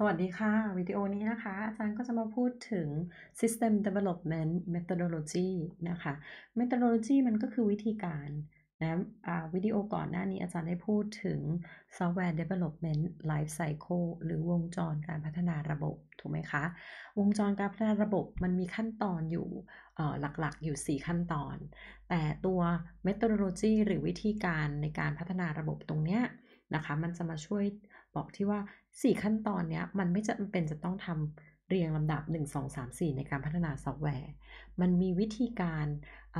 สวัสดีค่ะวิดีโอนี้นะคะ อาจารย์ก็จะมาพูดถึง system development methodology นะคะ methodology มันก็คือวิธีการนะวิดีโอก่อนหน้านี้อาจารย์ได้พูดถึง software development life cycle หรือวงจรการพัฒนาระบบถูกไหมคะวงจรการพัฒนาระบบมันมีขั้นตอนอยู่หลักๆ อยู่ 4 ขั้นตอน แต่ตัว methodology หรือวิธีการในการพัฒนาระบบตรงเนี้ยนะคะ มันจะมาช่วยบอกที่ว่าสี่ขั้นตอนเนี้ยมันไม่จำเป็นจะต้องทำเรียงลำดับ 1 2 3 4 ในการพัฒนาซอฟต์แวร์ มันมีวิธีการอ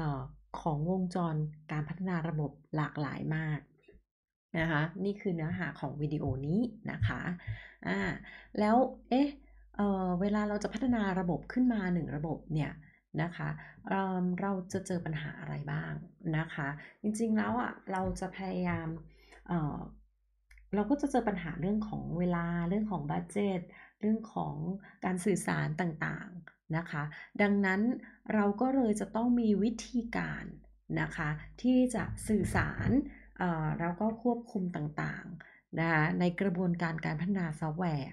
ของวงจรการพัฒนาระบบหลากหลายมากนะคะนี่คือเนื้อหาของวิดีโอนี้นะคะอ่าแล้วเอ๊ะเเวลาเราจะพัฒนาระบบขึ้นมาหนึ่งระบบเนี่ยนะคะเเราจะเจอปัญหาอะไรบ้างนะคะ จริงๆแล้วอ่ะเราจะพยายามเราก็จะเจอปัญหาเรื่องของเวลา เรื่องของบัตเจตเรื่องของการสื่อสารต่าง ๆ นะคะ ดังนั้นเราก็เลยจะต้องมีวิธีการนะคะที่จะสื่อสารเราก็ควบคุมต่าง ๆนะคะในกระบวนการการพัฒนาซอฟต์แวร์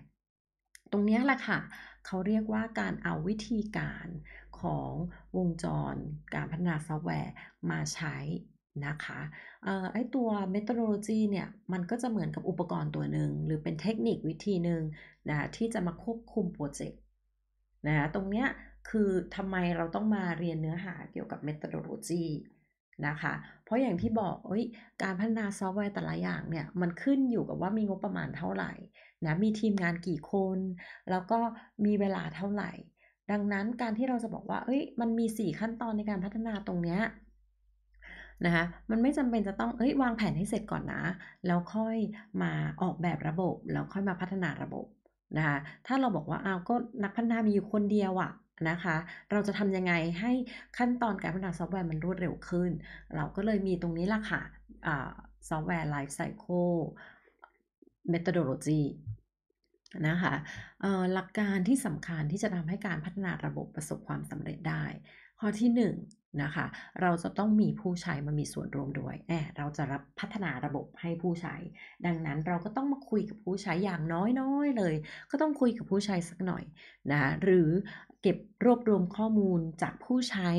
ตรงนี้แหละค่ะเขาเรียกว่าการเอาวิธีการของวงจรการพัฒนาซอฟต์แวร์มาใช้นะคะไอตัวเมทร o d o l ีเนี่ย มันก็จะเหมือนกับอุปกรณ์ตัวหนึ่งหรือเป็นเทคนิควิธีหนึ่งนะที่จะมาควบคุมโปรเจกต์นะตรงเนี้ยคือทำไมเราต้องมาเรียนเนื้อหาเกี่ยวกับเมทร o d o l ีนะคะเพราะอย่างที่บอกอการพัฒนาซอฟต์แวร์แต่ละอย่างเนี่ยมันขึ้นอยู่กับว่ามีงบประมาณเท่าไหร่นะมีทีมงานกี่คน แล้วก็มีเวลาเท่าไหร่ ดังนั้นการที่เราจะบอกว่าเอ้ยมันมี 4 ขั้นตอนในการพัฒนาตรงเนี้ยนะคะมันไม่จำเป็นจะต้องเอ้ยวางแผนให้เสร็จก่อนนะ แล้วค่อยมาออกแบบระบบ แล้วค่อยมาพัฒนาระบบนะคะถ้าเราบอกว่าเอาก็นักพัฒนามีอยู่คนเดียวอะนะคะเราจะทำยังไงให้ขั้นตอนการพัฒนาซอฟต์แวร์มันรวดเร็วขึ้น เราก็เลยมีตรงนี้ล่ะค่ะซอฟต์แวร์ไลฟ์ไซเคิลเมทอดโลจีนะคะหลักการที่สำคัญที่จะทำให้การพัฒนาระบบประสบความสำเร็จได้ ข้อที่นะคะเราจะต้องมีผู้ใช้มามีส่วนร่วมด้วยแอบเราจะรับพัฒนาระบบให้ผู้ใช้ดังนั้นเราก็ต้องมาคุยกับผู้ใช้อย่างน้อยๆเลย ก็ต้องคุยกับผู้ใช้สักหน่อยนะหรือเก็บรวบรวมข้อมูลจากผู้ใช้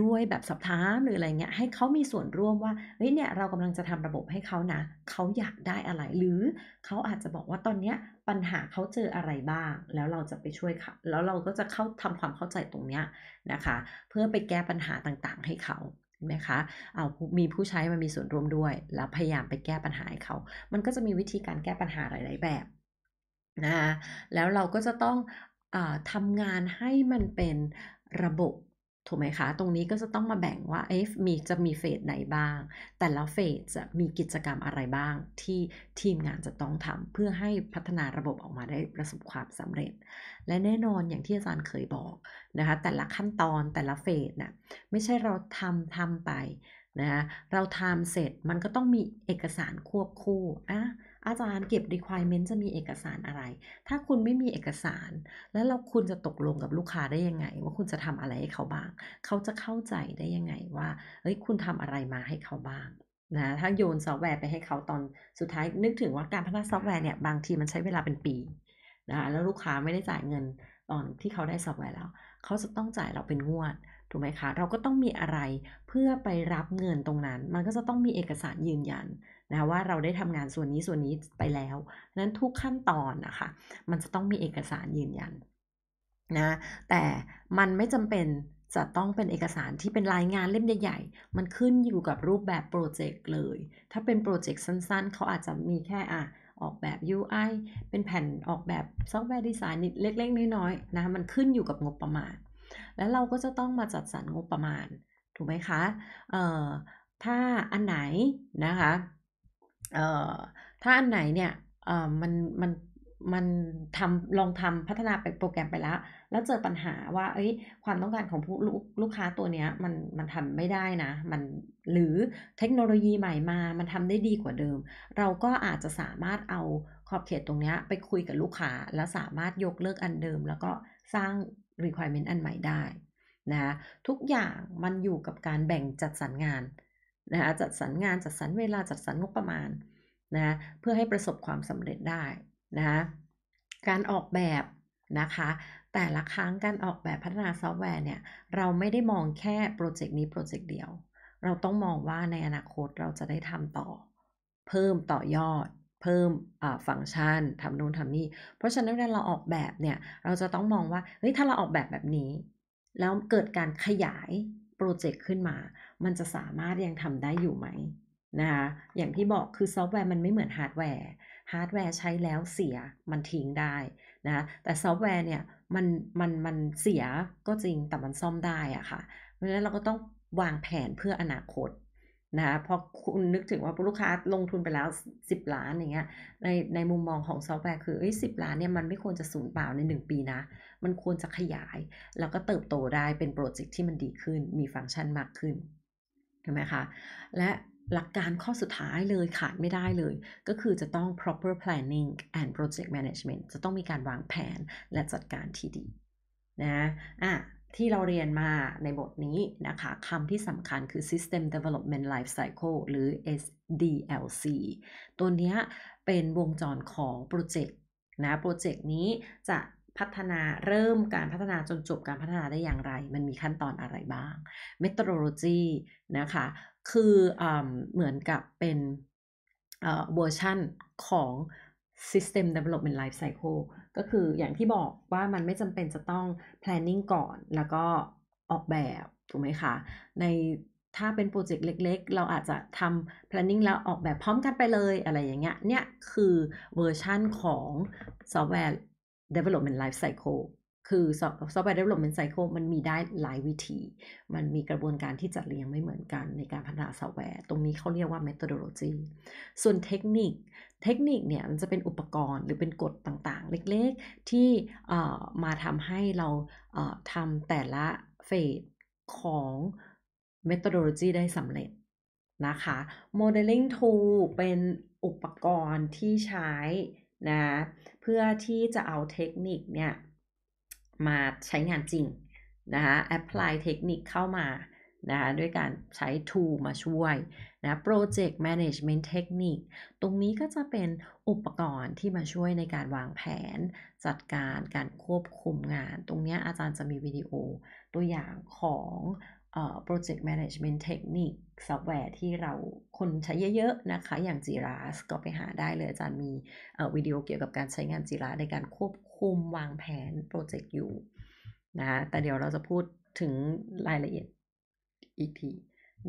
ด้วยแบบสอบถามหรืออะไรเงี้ยให้เขามีส่วนร่วมว่าเฮ้ยเนี่ยเรากำลังจะทำระบบให้เขานะเขาอยากได้อะไรหรือเขาอาจจะบอกว่าตอนเนี้ยปัญหาเขาเจออะไรบ้าง แล้วเราจะไปช่วยเขาแล้วเราก็จะเข้าทำความเข้าใจตรงเนี้ยนะคะ เพื่อไปแก้ปัญหาต่างๆ ให้เขาเห็นไหมคะเอามีผู้ใช้มามีส่วนร่วมด้วย แล้วพยายามไปแก้ปัญหาให้เขา มันก็จะมีวิธีการแก้ปัญหาหลายๆแบบนะะแล้วเราก็จะต้องทำงานให้มันเป็นระบบถูกไหมคะ ตรงนี้ก็จะต้องมาแบ่งว่า เอฟมีจะมีเฟสไหนบ้าง แต่ละเฟสจะมีกิจกรรมอะไรบ้างที่ทีมงานจะต้องทำเพื่อให้พัฒนาระบบออกมาได้ประสบความสำเร็จ และแน่นอนอย่างที่อาจารย์เคยบอกนะคะแต่ละขั้นตอนแต่ละเฟสนะ่ะไม่ใช่เราทำทำไปนะ เราทำเสร็จมันก็ต้องมีเอกสารควบคู่อ่ะอาจารย์เก็บ requirement จะมีเอกสารอะไร ถ้าคุณไม่มีเอกสาร แล้วเราคุณจะตกลงกับลูกค้าได้ยังไง ว่าคุณจะทำอะไรให้เขาบ้าง เขาจะเข้าใจได้ยังไงว่าเฮ้ยคุณทำอะไรมาให้เขาบ้างนะถ้าโยนซอฟต์แวร์ไปให้เขาตอนสุดท้ายนึกถึงว่าการพัฒนาซอฟต์แวร์เนี่ยบางทีมันใช้เวลาเป็นปีนะแล้วลูกค้าไม่ได้จ่ายเงินตอนที่เขาได้ซอฟต์แวร์แล้ว เขาจะต้องจ่ายเราเป็นงวดถูกไหมคะ เราก็ต้องมีอะไรเพื่อไปรับเงินตรงนั้น มันก็จะต้องมีเอกสารยืนยันนะว่าเราได้ทำงานส่วนนี้ส่วนนี้ไปแล้วนั้นทุกขั้นตอนนะคะ มันจะต้องมีเอกสารยืนยันนะ แต่มันไม่จำเป็นจะต้องเป็นเอกสารที่เป็นรายงานเล่มใหญ่ ๆ มันขึ้นอยู่กับรูปแบบโปรเจกต์เลย ถ้าเป็นโปรเจกต์สั้นๆเขาอาจจะมีแค่อ่ะ ออกแบบ UI เป็นแผ่นออกแบบซอฟต์แวร์ดีไซน์เล็ก ๆน้อยๆนะ มันขึ้นอยู่กับงบประมาณแล้วเราก็จะต้องมาจัดสรรงบประมาณถูกไหมคะ เอ่อถ้าอันไหนนะคะ เอ่อถ้าอันไหนเนี่ยเอ่อมันมันมันทำลองทำพัฒนาไปโปรแกรมไปแล้ว แล้วเจอปัญหาว่า เอ้ย ความต้องการของผู้ลูกลูกค้าตัวเนี้ยมันมันทำไม่ได้นะ มันหรือเทคโนโลยีใหม่มา มันทำได้ดีกว่าเดิม เราก็อาจจะสามารถเอาขอบเขตตรงนี้ไปคุยกับลูกค้า แล้วสามารถยกเลิกอันเดิม แล้วก็สร้าง requirement อันใหม่ได้นะทุกอย่างมันอยู่กับการแบ่งจัดสรรงานนะจัดสรรงานจัดสรรเวลาจัดสรรงบประมาณนะเพื่อให้ประสบความสำเร็จได้นะะการออกแบบนะคะแต่ละครั้งการออกแบบพัฒนาซอฟต์แวร์เนี่ยเราไม่ได้มองแค่โปรเจกต์นี้โปรเจกต์เดียว เราต้องมองว่าในอนาคตเราจะได้ทำต่อเพิ่มต่อยอดเพิ่มฟังก์ชันทำนู่นทำนี่ เพราะฉะนั้นเวลาเราออกแบบเนี่ย เราจะต้องมองว่าเฮ้ยถ้าเราออกแบบแบบนี้ แล้วเกิดการขยายโปรเจกต์ขึ้นมา มันจะสามารถยังทำได้อยู่ไหมนะคะอย่างที่บอกคือซอฟต์แวร์มันไม่เหมือนฮาร์ดแวร์ ฮาร์ดแวร์ใช้แล้วเสียมันทิ้งได้นะแต่ซอฟต์แวร์เนี่ยมันมันมันเสียก็จริงแต่มันซ่อมได้อะค่ะ เพราะฉะนั้นเราก็ต้องวางแผนเพื่ออนาคตนะคะพอคุณนึกถึงว่าลูกค้าลงทุนไปแล้ว 10 ล้านอย่างเงี้ยในในมุมมองของซอฟต์แวร์คืออสิล้านเนี่ยมันไม่ควรจะสูญเปล่าใน 1 ปีนะ มันควรจะขยาย แล้วก็เติบโตได้เป็นโปรเจกต์ที่มันดีขึ้นมีฟังก์ชันมากขึ้นใช่ไหมคะและหลักการข้อสุดท้ายเลยขาดไม่ได้เลย ก็คือจะต้อง proper planning and project management จะต้องมีการวางแผนและจัดการที่ดี นะอ่ะที่เราเรียนมาในบทนี้นะคะคำที่สำคัญคือ System Development Life Cycle หรือ SDLC ตัวนี้เป็นวงจรของโปรเจกต์นะโปรเจกต์นี้จะพัฒนาเริ่มการพัฒนาจนจบการพัฒนาได้อย่างไร มันมีขั้นตอนอะไรบ้าง methodology นะคะ คืออเหมือนกับเป็นเวอร์ชั่นของ System Development Life Cycle ก็คืออย่างที่บอกว่ามันไม่จำเป็นจะต้อง planning ก่อนแล้วก็ออกแบบถูกไหมคะในถ้าเป็นโปรเจกต์เล็กๆ เราอาจจะทำ planning แล้วออกแบบพร้อมกันไปเลยอะไรอย่างเงี้ยเนี่ย คือเวอร์ชั่นของซอฟต์แวร์ Development Life Cycle คือซอฟต์แวร์เดเวลลอปเมนต์ไซเคิลมันมีได้หลายวิธี มันมีกระบวนการที่จัดเรียงไม่เหมือนกันในการพัฒนาซอฟต์แวร์ ตรงนี้เขาเรียกว่า methodology ส่วนเทคนิคเทคนิคเนี่ย มันจะเป็นอุปกรณ์หรือเป็นกฎต่าง ๆ เล็กๆ ที่มาทำให้เราทำแต่ละเฟสของ methodology ได้สำเร็จนะคะ modeling tool เป็นอุปกรณ์ที่ใช้นะเพื่อที่จะเอาเทคนิคเนี่ยมาใช้งานจริงนะคะแอพพลายเทคนิคเข้ามานะคะด้วยการใช้ tool มาช่วย นะ project management เทคนิคตรงนี้ก็จะเป็นอุปกรณ์ที่มาช่วยในการวางแผนจัดการการควบคุมงานตรงนี้อาจารย์จะมีวิดีโอตัวอย่างของเอ่อ project management t e c h n i ซอฟต์แวร์ที่เราคนใช้เยอะๆนะคะ อย่าง Jira ก็ไปหาได้เลยอาจารย์มีวิดีโอเกี่ยวกับการใช้งาน Jira ในการควบคุมวางแผนโปรเจกต์อยู่นะแต่เดี๋ยวเราจะพูดถึงรายละเอียดอีกที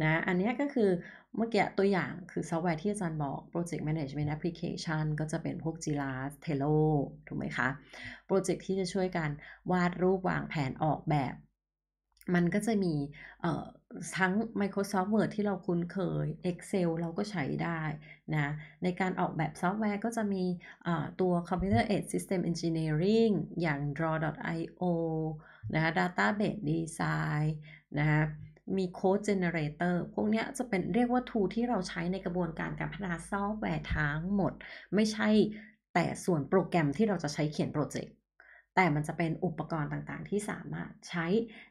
นะ อันนี้ก็คือเมื่อกี้ตัวอย่างคือซอฟต์แวร์ที่อาจารย์บอก Project Management Application ก็จะเป็นพวก Jira t e l l o ถูกไหมคะโปรเจกต์ที่จะช่วยการวาดรูปวางแผนออกแบบ มันก็จะมีทั้ง Microsoft Word ที่เราคุ้นเคย Excel เราก็ใช้ได้นะในการออกแบบซอฟต์แวร์ก็จะมีะตัว Computer Aided System Engineering อย่าง Draw.io นะคะ Database Design นะะมี Code Generator พวกนี้จะเป็นเรียกว่า tool ที่เราใช้ในกระบวนการการพัฒนาซอฟต์แวร์ทั้งหมด ไม่ใช่แต่ส่วนโปรแกรมที่เราจะใช้เขียนโปรเจกต์แต่มันจะเป็นอุปกรณ์ต่างๆ ที่สามารถใช้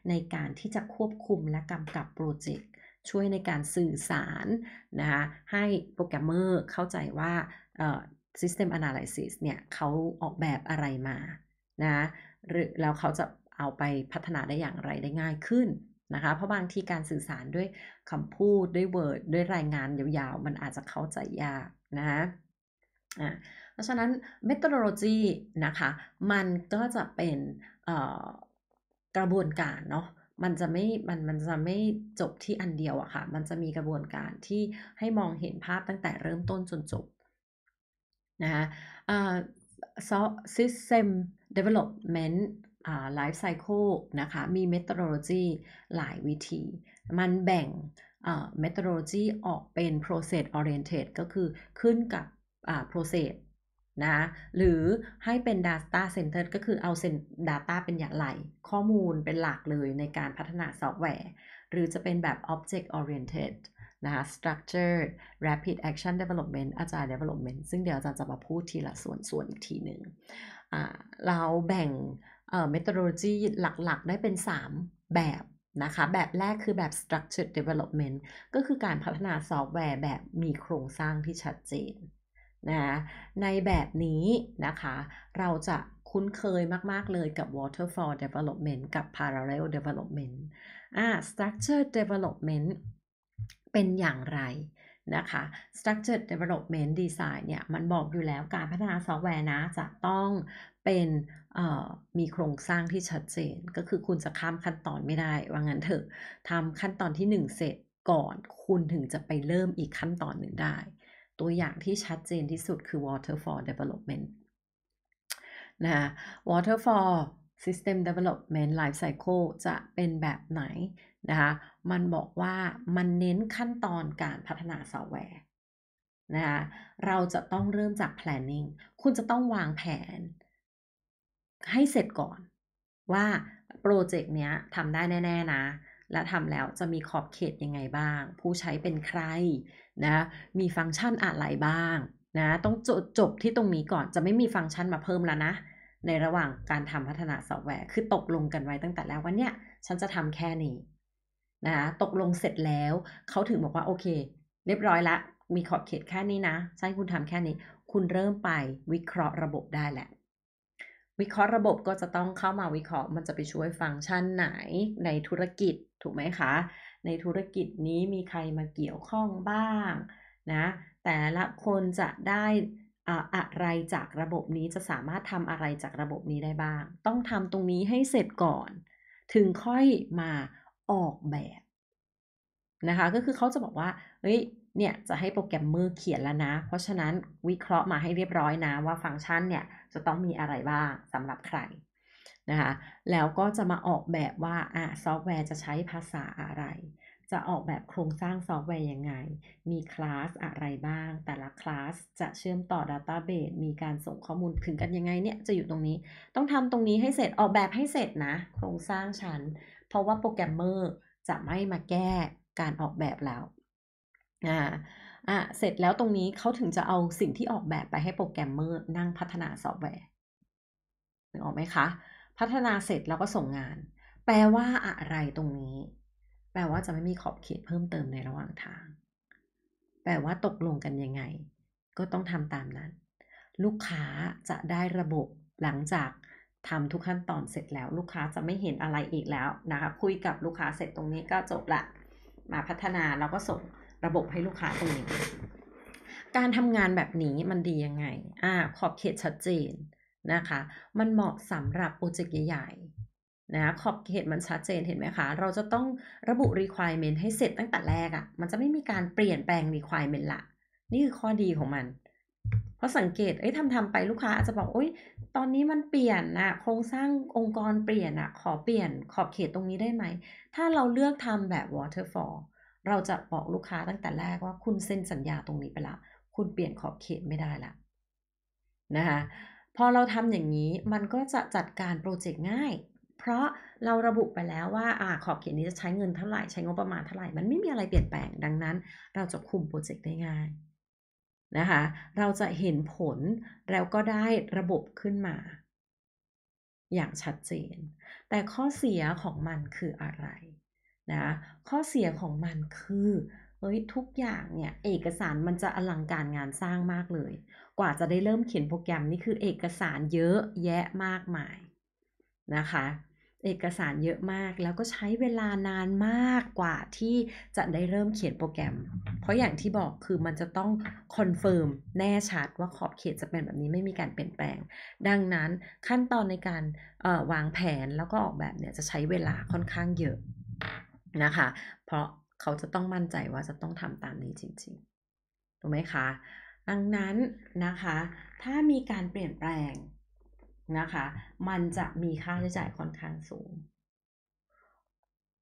ในการที่จะควบคุมและกำกับโปรเจกต์ ช่วยในการสื่อสารนะคะให้โปรแกรมเมอร์เข้าใจว่า System Analysis เนี่ยเขาออกแบบอะไรมา นะ หรือแล้วเขาจะเอาไปพัฒนาได้อย่างไรได้ง่ายขึ้นนะคะ เพราะบางทีการสื่อสารด้วยคำพูด ด้วยเวิร์ด ด้วยรายงานยาวๆ มันอาจจะเข้าใจยากนะคะเพราะฉะนั้นเมทริโ o โลจีนะคะ มันก็จะเป็นกระบวนการเนาะมันจะไม่มันมันจะไม่จบที่อันเดียวอะค่ะ มันจะมีกระบวนการที่ให้มองเห็นภาพตั้งแต่เริ่มต้นจนจบ นะคะอ่า system development อ่ life cycle นะคะ มี methodology หลายวิธี มันแบ่งอ่ methodology ออกเป็น process oriented ก็คือขึ้นกับอ่ process นะ หรือให้เป็น Data Center ก็คือเอา Data เป็นอย่างไรข้อมูลเป็นหลักเลยในการพัฒนาซอฟต์แวร์ หรือจะเป็นแบบ Object Oriented นะคะ Structured Rapid Action Development อาจารย์ Development ซึ่งเดี๋ยวอาจารย์จะมาพูดทีละส่วนส่วนอีกทีหนึ่ง เราแบ่งเมทรโลจีหลักๆ ได้เป็น 3 แบบนะคะ แบบแรกคือแบบ structured development ก็คือการพัฒนาซอฟต์แวร์แบบมีโครงสร้างที่ชัดเจนนะคะในแบบนี้นะคะ เราจะคุ้นเคยมาก ๆเลยกับ waterfall development กับ parallel development อ่า structure development เป็นอย่างไรนะคะ structure development design เนี่ยมันบอกอยู่แล้วการพัฒนาซอฟต์แวร์นะจะต้องเป็นมีโครงสร้างที่ชัดเจน ก็คือคุณจะข้ามขั้นตอนไม่ได้ ว่างั้นเถอะทำขั้นตอนที่1เสร็จก่อนคุณถึงจะไปเริ่มอีกขั้นตอนหนึ่งได้ตัวอย่างที่ชัดเจนที่สุดคือ waterfall development นะ waterfall system development life cycle จะเป็นแบบไหนนะคะมันบอกว่ามันเน้นขั้นตอนการพัฒนาซอฟต์แวร์นะคะเราจะต้องเริ่มจาก planning คุณจะต้องวางแผน ให้เสร็จก่อนว่าโปรเจกต์เนี้ยทำได้แน่ๆนะและทำแล้วจะมีขอบเขตยังไงบ้าง ผู้ใช้เป็นใครนะ มีฟังก์ชันอะไรบ้าง นะ ต้องจจบที่ตรงนี้ก่อนจะไม่มีฟังก์ชันมาเพิ่มแล้วนะในระหว่างการทำพัฒนาซอฟต์แวร์คือตกลงกันไว้ตั้งแต่แล้ววันเนี้ยฉันจะทำแค่นี้นะตกลงเสร็จแล้ว เขาถึงบอกว่าโอเค เรียบร้อยละ มีขอบเขตแค่นี้นะใช่คุณทำแค่นี้คุณเริ่มไปวิเคราะห์ระบบได้แหละวิเคราะห์ระบบก็จะต้องเข้ามาวิเคราะห์มันจะไปช่วยฟังก์ชันไหนในธุรกิจถูกไหมคะในธุรกิจนี้มีใครมาเกี่ยวข้องบ้างนะแต่ละคนจะได้อะไรจากระบบนี้จะสามารถทำอะไรจากระบบนี้ได้บ้าง ต้องทำตรงนี้ให้เสร็จก่อนถึงค่อยมาออกแบบนะคะก็คือเขาจะบอกว่าเฮ้ยเนี่ยจะให้โปรแกรมเมอร์เขียนแล้วนะ เพราะฉะนั้นวิเคราะห์มาให้เรียบร้อยนะว่าฟังก์ชันเนี่ยจะต้องมีอะไรบ้างสำหรับใครนะคะ แล้วก็จะมาออกแบบว่าอ่ะซอฟต์แวร์จะใช้ภาษาอะไร จะออกแบบโครงสร้างซอฟต์แวร์ยังไง มีคลาสอะไรบ้าง แต่ละคลาสจะเชื่อมต่อ Database มีการส่งข้อมูลถึงกันยังไงเนี่ย จะอยู่ตรงนี้ ต้องทำตรงนี้ให้เสร็จออกแบบให้เสร็จนะ โครงสร้างชั้น เพราะว่าโปรแกรมเมอร์จะไม่มาแก้การออกแบบแล้วอ่าอ่าเสร็จแล้วตรงนี้เขาถึงจะเอาสิ่งที่ออกแบบไปให้โปรแกรมเมอร์นั่งพัฒนาซอฟต์แวร์นึกออกไหมคะ พัฒนาเสร็จแล้วก็ส่งงาน แปลว่าอะไรตรงนี้ แปลว่าจะไม่มีขอบเขตเพิ่มเติมในระหว่างทาง แปลว่าตกลงกันยังไง ก็ต้องทำตามนั้น ลูกค้าจะได้ระบบ หลังจากทำทุกขั้นตอนเสร็จแล้ว ลูกค้าจะไม่เห็นอะไรอีกแล้วนะคะคุยกับลูกค้าเสร็จตรงนี้ก็จบละมาพัฒนาแล้วก็ส่งระบบให้ลูกค้าตรงนี้ การทำงานแบบนี้มันดียังไงอ่า ขอบเขตชัดเจนนะคะ มันเหมาะสำหรับโปรเจกต์ใหญ่ๆนะ ขอบเขตมันชัดเจนเห็นไหมคะ เราจะต้องระบุ requirement ให้เสร็จตั้งแต่แรกอะ่ะ มันจะไม่มีการเปลี่ยนแปลง requirement ละ นี่คือข้อดีของมัน เพราะสังเกตเอ้ยทำทำไปลูกค้าอาจจะบอกโอ้ย ตอนนี้มันเปลี่ยนนะโครงสร้างองค์กรเปลี่ยนอะขอเปลี่ยนขอบเขตตรงนี้ได้ไหม ถ้าเราเลือกทำแบบ waterfall เราจะบอกลูกค้าตั้งแต่แรกว่าคุณเซ็นสัญญาตรงนี้ไปละ คุณเปลี่ยนขอบเขตไม่ได้ละนะคะพอเราทำอย่างนี้มันก็จะจัดการโปรเจกต์ง่าย เพราะเราระบุไปแล้วว่าอาขอบเขตนี้จะใช้เงินเท่าไหร่ใช้งบประมาณเท่าไหร่ มันไม่มีอะไรเปลี่ยนแปลงดังนั้น เราจะคุมโปรเจกต์ได้ง่ายนะคะเราจะเห็นผลแล้วก็ได้ระบบขึ้นมา อย่างชัดเจน แต่ข้อเสียของมันคืออะไรนะข้อเสียของมันคือเฮ้ยทุกอย่างเนี่ยเอกสารมันจะอลังการงานสร้างมากเลย กว่าจะได้เริ่มเขียนโปรแกรมนี่คือเอกสารเยอะแยะมากมายนะคะ เอกสารเยอะมาก แล้วก็ใช้เวลานานมากกว่าที่จะได้เริ่มเขียนโปรแกรม เพราะอย่างที่บอกคือมันจะต้องคอนเฟิร์มแน่ชัดว่าขอบเขตจะเป็นแบบนี้ไม่มีการเปลี่ยนแปลง ดังนั้นขั้นตอนในการวางแผนแล้วก็ออกแบบเนี่ยจะใช้เวลาค่อนข้างเยอะนะคะ เพราะเขาจะต้องมั่นใจว่าจะต้องทำตามนี้จริงๆ ถูกไหมคะ ดังนั้นนะคะ ถ้ามีการเปลี่ยนแปลงนะคะ มันจะมีค่าใช้จ่ายค่อนข้างสูง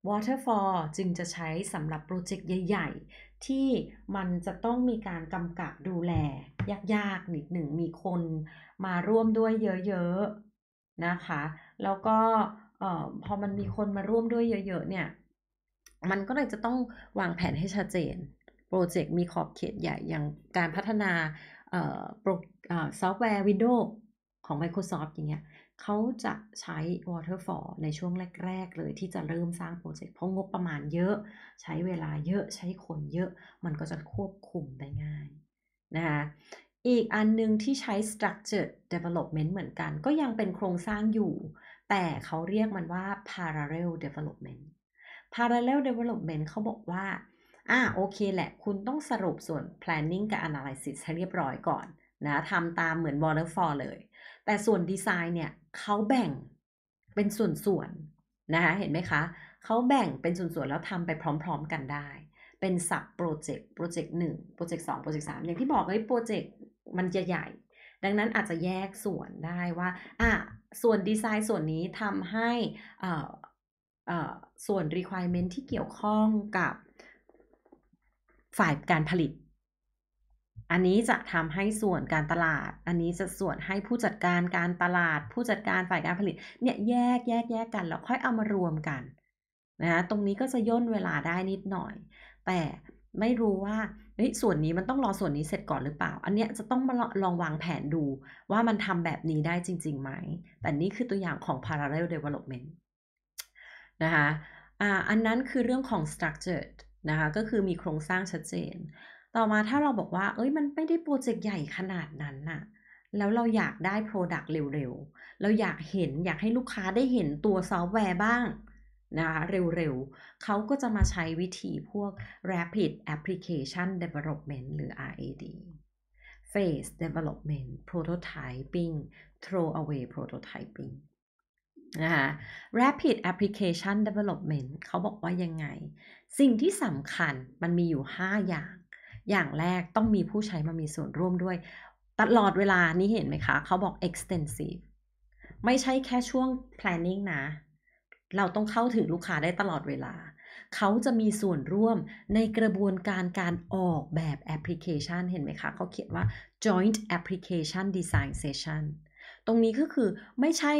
Waterfall จึงจะใช้สำหรับโปรเจกต์ใหญ่ๆ ที่มันจะต้องมีการกำกับดูแล ยากๆ นิดหนึ่งมีคนมาร่วมด้วยเยอะๆ นะคะ แล้วก็พอมันมีคนมาร่วมด้วยเยอะๆ เนี่ยมันก็เลยจะต้องวางแผนให้ชัดเจน โปรเจกต์มีขอบเขตใหญ่ อย่างการพัฒนาซอฟต์แวร์ Windows ของ Microsoft อย่างเงี้ยเขาจะใช้ Waterfall ในช่วงแรกๆ เลยที่จะเริ่มสร้างโปรเจกต์ เพราะงบประมาณเยอะ ใช้เวลาเยอะ ใช้คนเยอะ มันก็จะควบคุมได้ง่าย นะคะ อีกอันนึงที่ใช้ Structured Development เหมือนกัน ก็ยังเป็นโครงสร้างอยู่ แต่เขาเรียกมันว่า Parallel Development parallel development เขาบอกว่า อ่าโอเคแหละ คุณต้องสรุปส่วน planning กับ analysis ให้เรียบร้อยก่อน นะทำตามเหมือน waterfall เลย แต่ส่วน design เนี่ย เขาแบ่งเป็นส่วนๆนะคะเห็นไหมคะ เขาแบ่งเป็นส่วนๆแล้วทำไปพร้อม ๆ กันได้ เป็น sub project project 1 project 2 project 3อย่างที่บอกเลยโปรเจกต์มันจะใหญ่ ดังนั้นอาจจะแยกส่วนได้ว่า อ่ะส่วนดีไซน์ส่วนนี้ทำให้อ่าส่วน requirement ที่เกี่ยวข้องกับฝ่ายการผลิต อันนี้จะทำให้ส่วนการตลาด อันนี้จะส่วนให้ผู้จัดการการตลาด ผู้จัดการฝ่ายการผลิต เนี่ยแยกแยก แยกกันแล้วค่อยเอามารวมกัน นะตรงนี้ก็จะย่นเวลาได้นิดหน่อย แต่ไม่รู้ว่าเฮ้ยส่วนนี้มันต้องรอส่วนนี้เสร็จก่อนหรือเปล่า อันเนี้ยจะต้องมาลองวางแผนดูว่ามันทำแบบนี้ได้จริง ๆไหมแต่นี่คือตัวอย่างของ parallel development นะคะอันนั้นคือเรื่องของ structured นะคะ ก็คือมีโครงสร้างชัดเจน ต่อมาถ้าเราบอกว่า เอ้ย มันไม่ได้โปรเจกต์ใหญ่ขนาดนั้นน่ะ แล้วเราอยากได้ Product เร็วๆ เราอยากเห็นอยากให้ลูกค้าได้เห็นตัวซอฟต์แวร์บ้างนะคะเร็วๆเขาก็จะมาใช้วิธีพวก Rapid Application Development หรือ RAD Phase Development Prototyping Throwaway Prototyping นะคะ rapid application development เขาบอกว่ายังไง สิ่งที่สำคัญมันมีอยู่ 5 อย่าง อย่างแรกต้องมีผู้ใช้มามีส่วนร่วมด้วย ตลอดเวลานี้เห็นไหมคะเขาบอก extensive ไม่ใช่แค่ช่วง planning นะ เราต้องเข้าถึงลูกค้าได้ตลอดเวลาเขาจะมีส่วนร่วมในกระบวนการการออกแบบแอปพลิเคชันเห็นไหมคะเขาเขียนว่า joint application design session ตรงนี้ก็คือไม่ใช่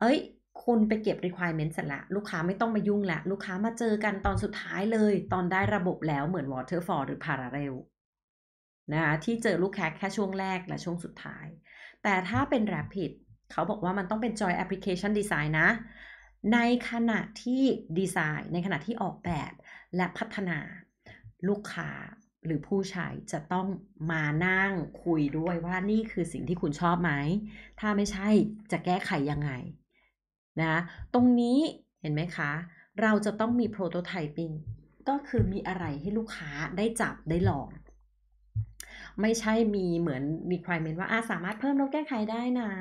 เอ้ยคุณไปเก็บ requirement เสร็จละ ลูกค้าไม่ต้องมายุ่งละลูกค้ามาเจอกันตอนสุดท้ายเลย ตอนได้ระบบแล้วเหมือน waterfall หรือ parallel นะคะที่เจอลูกค้าแค่ช่วงแรกและช่วงสุดท้าย แต่ถ้าเป็น rapid เขาบอกว่ามันต้องเป็น j o t application design นะ ในขณะที่ดีไซน์ ในขณะที่ออกแบบและพัฒนาลูกค้าหรือผู้ใช้จะต้องมานั่งคุยด้วยว่านี่คือสิ่งที่คุณชอบไหม ถ้าไม่ใช่จะแก้ไขยังไงนะ ตรงนี้เห็นไหมคะ เราจะต้องมีโปรโตไทปิ้งก็คือมีอะไรให้ลูกค้าได้จับได้ลอง ไม่ใช่มีเหมือน requirement ว่าอาสามารถเพิ่มลบแก้ไขได้นะ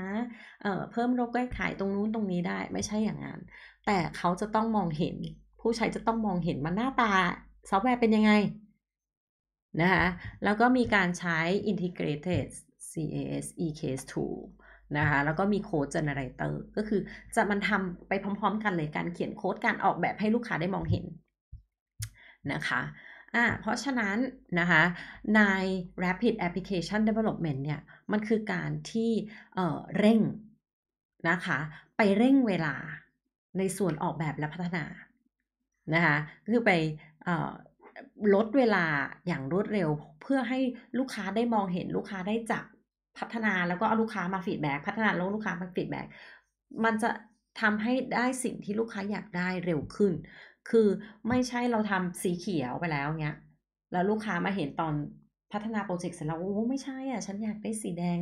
เเพิ่มลบแก้ไขตรงนู้นตรงนี้ได้ ไม่ใช่อย่างนั้น แต่เขาจะต้องมองเห็น ผู้ใช้จะต้องมองเห็นมันหน้าตาซอฟต์แวร์เป็นยังไง นะคะแล้วก็มีการใช้ integrated CAS eCase tool นะคะแล้วก็มีโค้ดเจเนเรเตอร์ ก็คือจะมันทำไปพร้อมๆ กันเลยการเขียนโค้ดการออกแบบให้ลูกค้าได้มองเห็นนะคะอ่ะเพราะฉะนั้นนะคะใน rapid application development เนี่ยมันคือการที่เอ่อเร่งนะคะไปเร่งเวลาในส่วนออกแบบและพัฒนานะคะคือไปออลดเวลาอย่างรวดเร็วเพื่อให้ลูกค้าได้มองเห็นลูกค้าได้จับพัฒนา แล้วก็เอาลูกค้ามาฟีดแบ็กพัฒนาแล้วลูกค้ามาฟีดแบ็กมันจะทำให้ได้สิ่งที่ลูกค้าอยากได้เร็วขึ้น คือไม่ใช่เราทำสีเขียวไปแล้วเนี้ยแล้วลูกค้ามาเห็นตอนพัฒนาโปรเจกต์เสร็จแล้วโอ้ไม่ใช่อ่ะ ฉันอยากได้สีแดง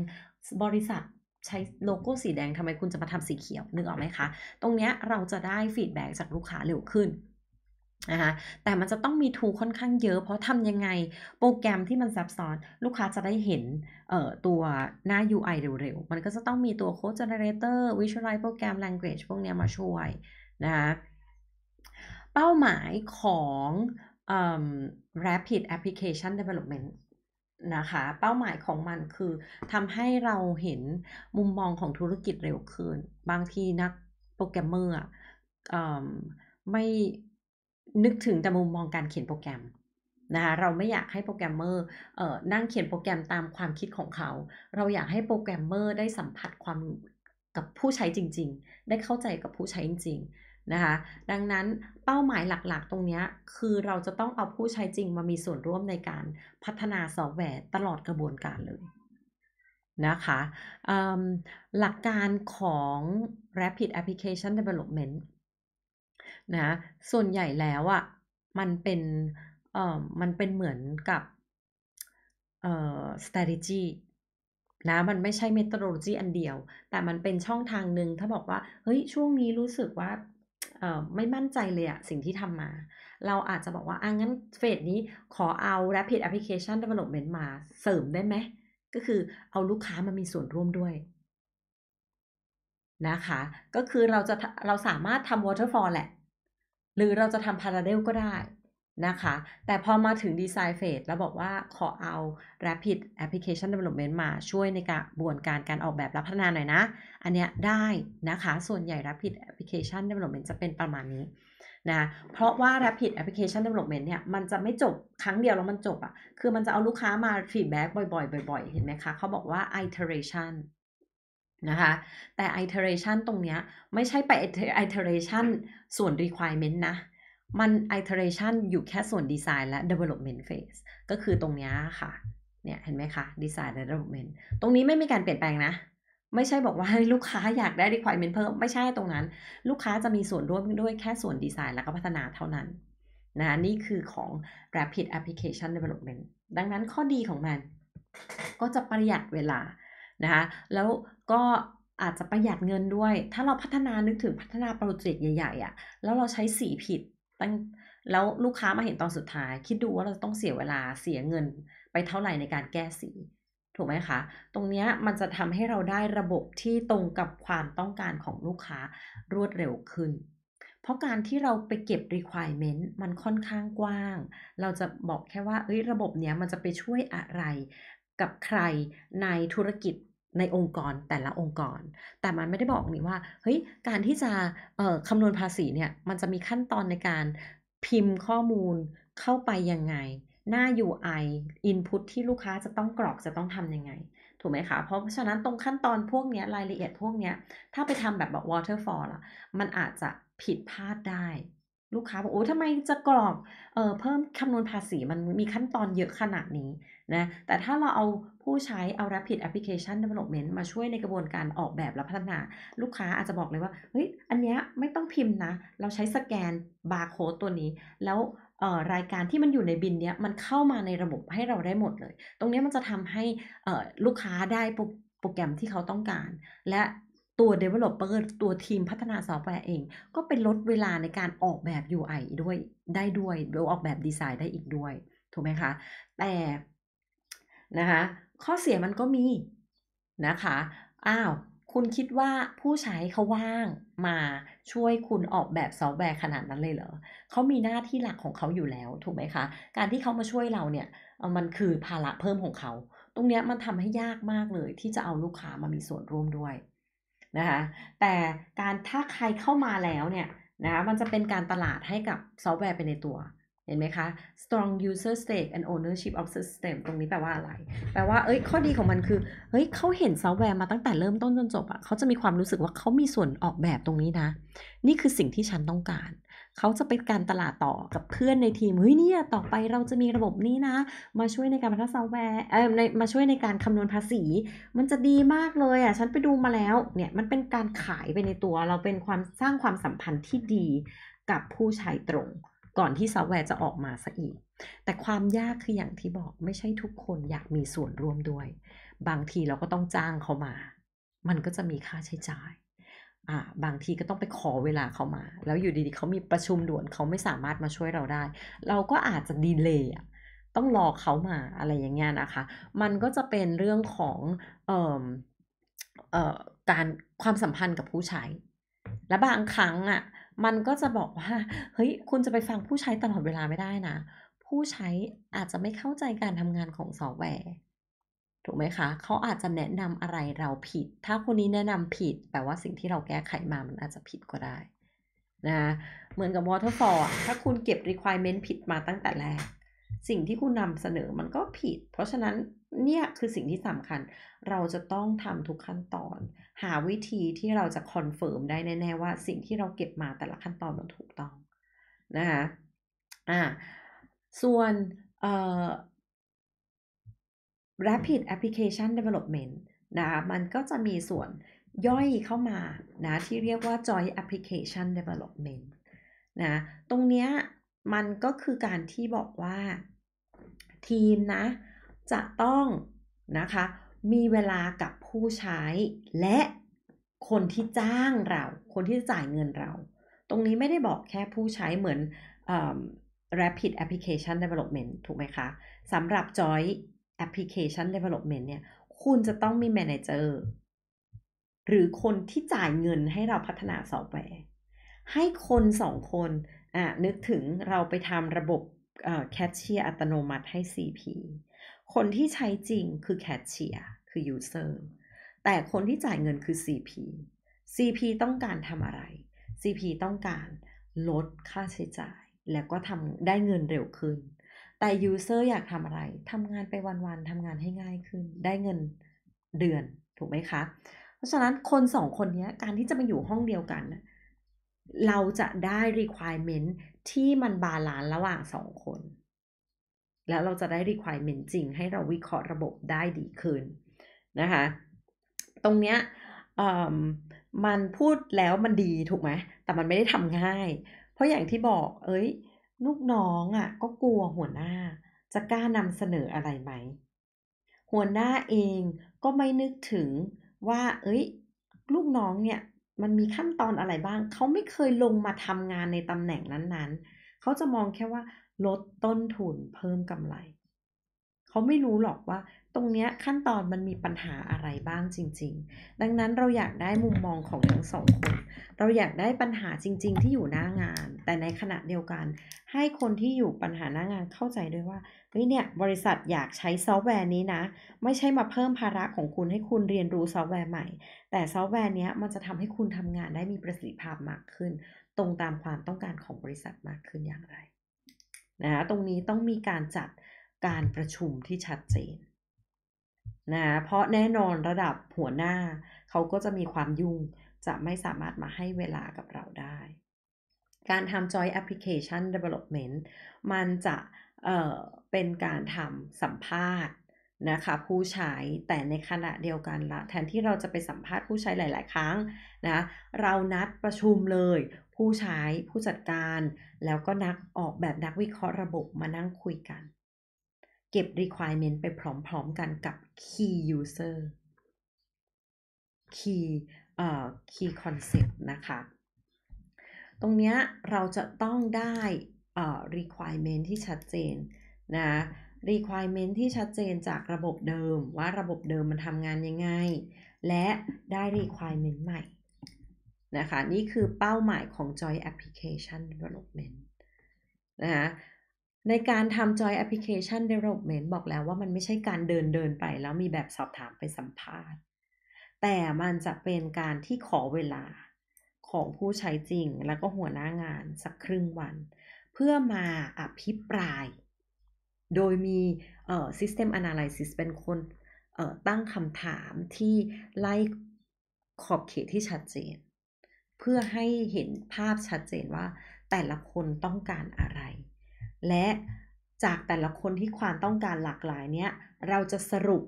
บริษัทใช้โลโก้สีแดงทำไมคุณจะมาทำสีเขียวนึกออกไหมคะ ตรงเนี้ยเราจะได้ฟีดแบ็กจากลูกค้าเร็วขึ้นนะคะแต่มันจะต้องมีทูค่อนข้างเยอะเพราะทำยังไงโปรแกรมที่มันซับซ้อนลูกค้าจะได้เห็นตัวหน้า UI เร็วๆมันก็จะต้องมีตัวโค้ดเจเนเรเตอร์วิชวลไลโปรแกรมแลงเกจพวกนี้มาช่วยนะคะเป้าหมายของ rapid application development นะคะเป้าหมายของมันคือทำให้เราเห็นมุมมองของธุรกิจเร็วขึ้นบางทีนักโปรแกรมเมอร์ไม่นึกถึงแต่มุมมองการเขียนโปรแกรมนะคะเราไม่อยากให้โปรแกรมเมอร์นั่งเขียนโปรแกรมตามความคิดของเขา เราอยากให้โปรแกรมเมอร์ได้สัมผัสความ กับผู้ใช้จริงๆ ได้เข้าใจกับผู้ใช้จริงๆนะคะดังนั้นเป้าหมายหลักๆตรงนี้ คือเราจะต้องเอาผู้ใช้จริงมามีส่วนร่วมในการพัฒนาซอฟต์แวร์ตลอดกระบวนการเลยนะคะหลักการของ Rapid Application Development นะส่วนใหญ่แล้วอะ่ะมันเป็นเอ่อมันเป็นเหมือนกับเอ่อ strategy นะมันไม่ใช่ methodology อันเดียว แต่มันเป็นช่องทางหนึ่งถ้าบอกว่า เฮ้ยช่วงนี้รู้สึกว่าเอ่อไม่มั่นใจเลยอะสิ่งที่ทำมา เราอาจจะบอกว่าอ่ะงั้นเฟสนี้ขอเอา rapid application development มาเสริมได้ไหม ก็คือเอาลูกค้ามามีส่วนร่วมด้วย นะคะ ก็คือเราจะเราสามารถทำ waterfall แหละหรือเราจะทำพาราเดลก็ได้นะคะ แต่พอมาถึงดีไซน์เฟสแล้วบอกว่าขอเอา Rapid Application Development มาช่วยในการบวนการการออกแบบและพัฒนาหน่อยนะ อันเนี้ยได้นะคะ ส่วนใหญ่ Rapid Application Development จะเป็นประมาณนี้นะเพราะว่า Rapid Application Development เนี่ย มันจะไม่จบครั้งเดียวแล้วมันจบอะ่ะคือมันจะเอาลูกค้ามาฟีดแบ็กบ่อยๆบ่อยๆเห็นไหมคะเขาบอกว่า iteration นะคะ แต่ iteration ตรงเนี้ยไม่ใช่ไป iteration ส่วน requirement นะ มัน iteration อยู่แค่ส่วน design และ development phase ก็คือตรงเนี้ยค่ะ เนี่ย เห็นไหมคะ design และ development ตรงนี้ไม่มีการเปลี่ยนแปลงนะ ไม่ใช่บอกว่าลูกค้าอยากได้ requirement เพิ่มไม่ใช่ตรงนั้น ลูกค้าจะมีส่วนร่วม ด้วยแค่ส่วน design แล้วก็พัฒนาเท่านั้นนะนี่คือของ rapid application development ดังนั้นข้อดีของมัน ก็จะประหยัดเวลานะคะ แล้วก็อาจจะประหยัดเงินด้วย ถ้าเราพัฒนานึกถึงพัฒนาโปรเจกต์ใหญ่ๆอะ่ะ แล้วเราใช้สีผิดตั้งแล้วลูกค้ามาเห็นตอนสุดท้าย คิดดูว่าเราต้องเสียเวลาเสียเงินไปเท่าไหร่ในการแก้สี ถูกไหมคะ ตรงนี้มันจะทำให้เราได้ระบบที่ตรงกับความต้องการของลูกค้ารวดเร็วขึ้น เพราะการที่เราไปเก็บ requirement มันค่อนข้างกว้าง เราจะบอกแค่ว่า เอ้ย ระบบเนี้ยมันจะไปช่วยอะไรกับใครในธุรกิจในองค์กรแต่ละองค์กร แต่มันไม่ได้บอกนี่ว่าเฮ้ยการที่จะคำนวณภาษีเนี่ยมันจะมีขั้นตอนในการพิมพ์ข้อมูลเข้าไปยังไงหน้า UI Input ที่ลูกค้าจะต้องกรอกจะต้องทำยังไง ถูกไหมคะ เพราะฉะนั้นตรงขั้นตอนพวกนี้รายละเอียดพวกนี้ถ้าไปทำแบบแบบ waterfall ล่ะ มันอาจจะผิดพลาดได้ลูกค้าบอกโอ้ทำไมจะกรอบ เออเพิ่มคำนวณภาษีมันมีขั้นตอนเยอะขนาดนี้นะแต่ถ้าเราเอาผู้ใช้เอา Rapid Application Development มาช่วยในกระบวนการออกแบบและพัฒนา ลูกค้าอาจจะบอกเลยว่าเฮ้ยอันเนี้ยไม่ต้องพิมพ์นะ เราใช้สแกนบาร์โค้ดตัวนี้ แล้วรายการที่มันอยู่ในบินเนี้ยมันเข้ามาในระบบให้เราได้หมดเลย ตรงนี้มันจะทำให้ลูกค้าได้โปรแกรมที่เขาต้องการ และตัว developer ตัวทีมพัฒนาซอฟต์แวร์เอง ก็เป็นลดเวลาในการออกแบบ UI ด้วยได้ด้วยหรือออกแบบดีไซน์ได้อีกด้วย ถูกไหมคะแต่นะคะ ข้อเสียมันก็มีนะคะ อ้าว คุณคิดว่าผู้ใช้เขาว่างมาช่วยคุณออกแบบซอฟต์แวร์ขนาดนั้นเลยเหรอเขามีหน้าที่หลักของเขาอยู่แล้วถูกไหมคะ การที่เขามาช่วยเราเนี่ย มันคือภาระเพิ่มของเขาตรงนี้มันทำให้ยากมากเลย ที่จะเอาลูกค้ามามีส่วนร่วมด้วยนะคะแต่การถ้าใครเข้ามาแล้วเนี่ยนะะมันจะเป็นการตลาดให้กับซอฟต์แวร์ไปในตัว เห็นไหมคะ strong user stake and ownership of system ตรงนี้แปลว่าอะไรแปลว่าเอ้ยข้อดีของมันคือ เฮ้ยเขาเห็นซอฟต์แวร์มาตั้งแต่เริ่มต้นจนจบอะ่ะเขาจะมีความรู้สึกว่าเขามีส่วนออกแบบตรงนี้นะ นี่คือสิ่งที่ฉันต้องการเขาจะไปการตลาดต่อกับเพื่อนในทีม เฮ้ยเนี่ยต่อไปเราจะมีระบบนี้นะ มาช่วยในการพัฒนาซอฟต์แวร์ เออในมาช่วยในการคำนวณภาษี มันจะดีมากเลยอ่ะฉันไปดูมาแล้วเนี่ยมันเป็นการขายไปในตัว เราเป็นความสร้างความสัมพันธ์ที่ดีกับผู้ใช้ตรง ก่อนที่ซอฟต์แวร์จะออกมาซะอีกแต่ความยากคืออย่างที่บอกไม่ใช่ทุกคนอยากมีส่วนร่วมด้วย บางทีเราก็ต้องจ้างเขามามันก็จะมีค่าใช้จ่ายอ่าบางทีก็ต้องไปขอเวลาเขามา แล้วอยู่ดีๆ เขามีประชุมด่วนเขาไม่สามารถมาช่วยเราได้ เราก็อาจจะดีเลย์ต้องรอเขามาอะไรอย่างเงี้ยนะคะ มันก็จะเป็นเรื่องของเอ่อเอ่อการความสัมพันธ์กับผู้ใช้ และบางครั้งอะ่ะ มันก็จะบอกว่า เฮ้ย คุณจะไปฟังผู้ใช้ตลอดเวลาไม่ได้นะ ผู้ใช้อาจจะไม่เข้าใจการทำงานของซอฟต์แวร์ถูกไหมคะเขาอาจจะแนะนำอะไรเราผิด ถ้าคนนี้แนะนำผิดแปลว่าสิ่งที่เราแก้ไขมามันอาจจะผิดก็ได้ นะเหมือนกับ waterfall ถ้าคุณเก็บ requirement ผิดมาตั้งแต่แรกสิ่งที่คุณนำเสนอมันก็ผิด เพราะฉะนั้นเนี่ยคือสิ่งที่สำคัญ เราจะต้องทำทุกขั้นตอนหาวิธีที่เราจะคอนเฟิร์มได้แน่ๆว่าสิ่งที่เราเก็บมาแต่ละขั้นตอนมันถูกต้องนะคะอ่า ส่วนเอ่อ Rapid Application Development นะ มันก็จะมีส่วนย่อยเข้ามานะที่เรียกว่า Joint Application Development นะ ตรงเนี้ยมันก็คือการที่บอกว่าทีมนะจะต้องนะคะมีเวลากับผู้ใช้ และคนที่จ้างเรา คนที่จ่ายเงินเรา ตรงนี้ไม่ได้บอกแค่ผู้ใช้เหมือน Rapid Application Development ถูกไหมคะสำหรับ Joy application development เนี่ย คุณจะต้องมี manager หรือคนที่จ่ายเงินให้เราพัฒนาซอฟต์แวร์ให้คนสองคน อ่ะนึกถึงเราไปทำระบบแคชเชียร์อัตโนมัติให้ CP คนที่ใช้จริงคือแคชเชียร์คือ user แต่คนที่จ่ายเงินคือ CP CP ต้องการทำอะไร CP ต้องการลดค่าใช้จ่าย แล้วก็ทำได้เงินเร็วขึ้นแต่ user อยากทำอะไร ทำงานไปวันๆทำงานให้ง่ายขึ้น ได้เงินเดือน ถูกไหมคะ เพราะฉะนั้นคนสองคนนี้การที่จะมาอยู่ห้องเดียวกัน เราจะได้ requirement ที่มันบาลานซ์ระหว่างสองคน แล้วเราจะได้ requirement จริงให้เราวิเคราะห์ระบบได้ดีขึ้นนะคะ ตรงเนี้ยมันพูดแล้วมันดีถูกไหม แต่มันไม่ได้ทำง่าย เพราะอย่างที่บอก เอ้ยลูกน้องอะ่ะก็กลัวหัวหน้า จะกล้านำเสนออะไรไหม หัวหน้าเองก็ไม่นึกถึงว่า เอ้ยลูกน้องเนี่ย มันมีขั้นตอนอะไรบ้าง เขาไม่เคยลงมาทำงานในตำแหน่งนั้นๆ เขาจะมองแค่ว่า ลดต้นทุนเพิ่มกำไร เขาไม่รู้หรอกว่าตรงนี้ขั้นตอนมันมีปัญหาอะไรบ้างจริงๆ ดังนั้นเราอยากได้มุมมองของทั้งสองคน เราอยากได้ปัญหาจริงๆที่อยู่หน้างาน แต่ในขณะเดียวกันให้คนที่อยู่ปัญหาหน้างานเข้าใจด้วยว่า เฮ้ยเนี่ยบริษัทอยากใช้ซอฟต์แวร์นี้นะ ไม่ใช่มาเพิ่มภาระของคุณให้คุณเรียนรู้ซอฟต์แวร์ใหม่ แต่ซอฟต์แวร์นี้มันจะทำให้คุณทำงานได้มีประสิทธิภาพมากขึ้น ตรงตามความต้องการของบริษัทมากขึ้นอย่างไร นะตรงนี้ต้องมีการจัดการประชุมที่ชัดเจนนะเพราะแน่นอนระดับหัวหน้า เขาก็จะมีความยุ่งจะไม่สามารถมาให้เวลากับเราได้ การทำ Joint Application Development มันจะเเป็นการทำสัมภาษณ์นะคะผู้ใช้แต่ในขณะเดียวกันละแทนที่เราจะไปสัมภาษณ์ผู้ใช้หลาย ๆ ครั้งนะเรานัดประชุมเลย ผู้ใช้ผู้จัดการแล้วก็นักออกแบบนักวิเคราะห์ระบบมานั่งคุยกันเก็บ requirement ไปพร้อม ๆกันกับ key user key เอ่อ key concept นะคะ ตรงเนี้ยเราจะต้องได้เอ่อ requirement ที่ชัดเจนนะ requirement ที่ชัดเจนจากระบบเดิมว่าระบบเดิมมันทำงานยังไง และได้ requirement ใหม่ นะคะ นี่คือเป้าหมายของ Joy Application Development นะคะในการทำ Joy Application Development บอกแล้วว่ามันไม่ใช่การเดินเดินไปแล้วมีแบบสอบถามไปสัมภาษณ์ แต่มันจะเป็นการที่ขอเวลาของผู้ใช้จริงแล้วก็หัวหน้างานสักครึ่งวัน เพื่อมาอภิปราย โดยมีเอ่อ System Analysis เป็นคนเอ่อตั้งคำถามที่ไล่ขอบเขตที่ชัดเจน เพื่อให้เห็นภาพชัดเจนว่าแต่ละคนต้องการอะไรและจากแต่ละคนที่ความต้องการหลากหลายเนี้ยเราจะสรุป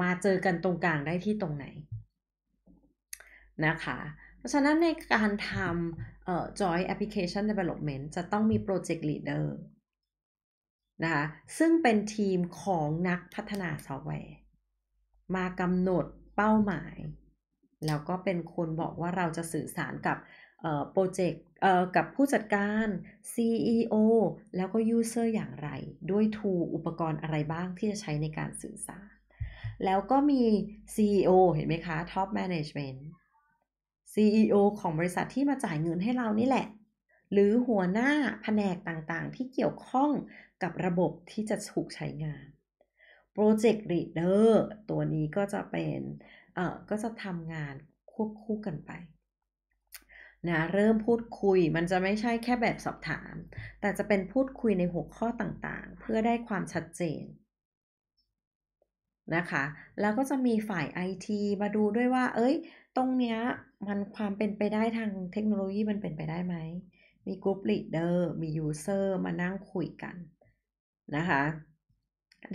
มาเจอกันตรงกลางได้ที่ตรงไหนนะคะ เพราะฉะนั้นในการทำเอ่อ Joint Application Development จะต้องมี Project Leader นะคะ ซึ่งเป็นทีมของนักพัฒนาซอฟต์แวร์ มากำหนดเป้าหมาย แล้วก็เป็นคนบอกว่าเราจะสื่อสารกับโปรเจกต์กับผู้จัดการ CEO แล้วก็ User อย่างไร ด้วยทูอุปกรณ์อะไรบ้างที่จะใช้ในการสื่อสารแล้วก็มี CEO เห็นไหมคะ Top Management CEO ของบริษัทที่มาจ่ายเงินให้เรานี่แหละ หรือหัวหน้าแผนกต่าง ๆ ที่เกี่ยวข้องกับระบบที่จะถูกใช้งาน Project Leader ตัวนี้ก็จะเป็นเออก็จะทำงานควบคู่กันไปนะเริ่มพูดคุยมันจะไม่ใช่แค่แบบสอบถาม แต่จะเป็นพูดคุยในหัวข้อต่างๆ เพื่อได้ความชัดเจนนะคะ แล้วก็จะมีฝ่ายไอทีมาดูด้วยว่า เอ้ยตรงเนี้ย มันความเป็นไปได้ทางเทคโนโลยีมันเป็นไปได้ไหม มีกลุ่มลีดเดอร์มียูเซอร์มานั่งคุยกัน นะคะ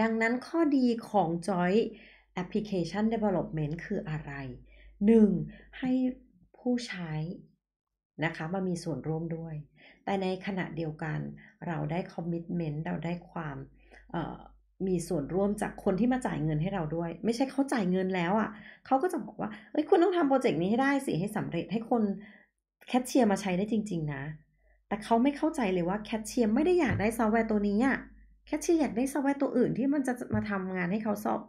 ดังนั้นข้อดีของ Joint Application Development คืออะไร 1. ให้ผู้ใช้นะคะมามีส่วนร่วมด้วยแต่ในขณะเดียวกันเราได้คอมมิชเมนต์เราได้ความมีส่วนร่วมจากคนที่มาจ่ายเงินให้เราด้วยไม่ใช่เขาจ่ายเงินแล้วอะ่ะเขาก็จะบอกว่าเอ้ยคุณต้องทำโปรเจกต์นี้ให้ได้สิให้สำเร็จให้คนแคชเชียร์มาใช้ได้จริง ๆ นะ แต่เขาไม่เข้าใจเลยว่าแคชเชียร์ไม่ได้อยากได้ซอฟต์แวร์ตัวนี้อะ่ะแคชเชียร์อยากได้ซอฟต์แวร์ตัวอื่นที่มันจะมาทำงานให้เขาซอบ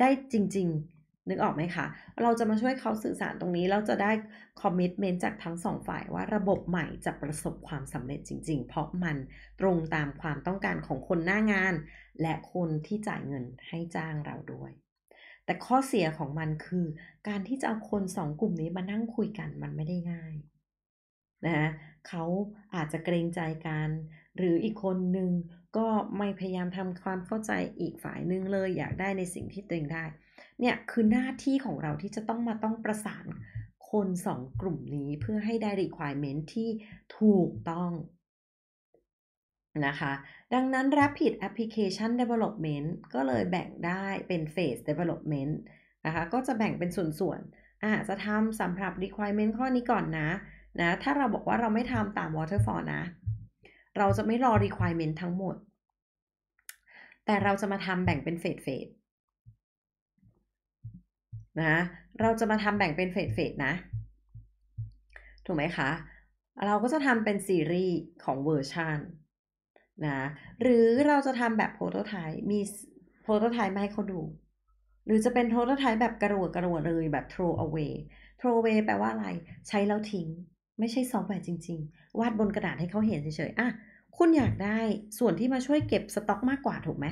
ได้จริงๆนึกออกไหมคะ เราจะมาช่วยเขาสื่อสารตรงนี้เราจะได้คอมมิชเมนต์จากทั้งสองฝ่ายว่าระบบใหม่จะประสบความสำเร็จจริง ๆ เพราะมันตรงตามความต้องการของคนหน้างานและคนที่จ่ายเงินให้จ้างเราด้วย แต่ข้อเสียของมันคือการที่จะเอาคนสองกลุ่มนี้มานั่งคุยกันมันไม่ได้ง่ายนะเขาอาจจะเกรงใจกัน หรืออีกคนหนึ่งก็ไม่พยายามทำความเข้าใจอีกฝ่ายหนึ่งเลยอยากได้ในสิ่งที่ตัวเองได้ เนี่ยคือหน้าที่ของเราที่จะต้องมาต้องประสานคนสองกลุ่มนี้เพื่อให้ได้ requirement ที่ถูกต้องนะคะ ดังนั้น Rapid Application Development ก็เลยแบ่งได้เป็น Phase Development นะคะก็จะแบ่งเป็นส่วนๆอาจจะทำสำหรับ requirement ข้อนี้ก่อนนะนะ ถ้าเราบอกว่าเราไม่ทำตาม waterfall นะเราจะไม่รอ requirement ทั้งหมด แต่เราจะมาทำแบ่งเป็นเฟสเฟสนะเราจะมาทำแบ่งเป็นเฟสเฟสนะ ถูกไหมคะ เราก็จะทำเป็นซีรีส์ของเวอร์ชันนะ หรือเราจะทำแบบโพโตไทป์มีโพโตไทป์มาให้เขาดู หรือจะเป็นโพโตไทป์แบบกระโดดกระโดดเลยแบบ throw away throw away แปลว่าอะไร ใช้แล้วทิ้ง ไม่ใช่ซอฟต์แวร์จริง ๆ วาดบนกระดาษให้เขาเห็น เฉยๆอ่ะคุณอยากได้ส่วนที่มาช่วยเก็บสต็อกมากกว่าถูกไหม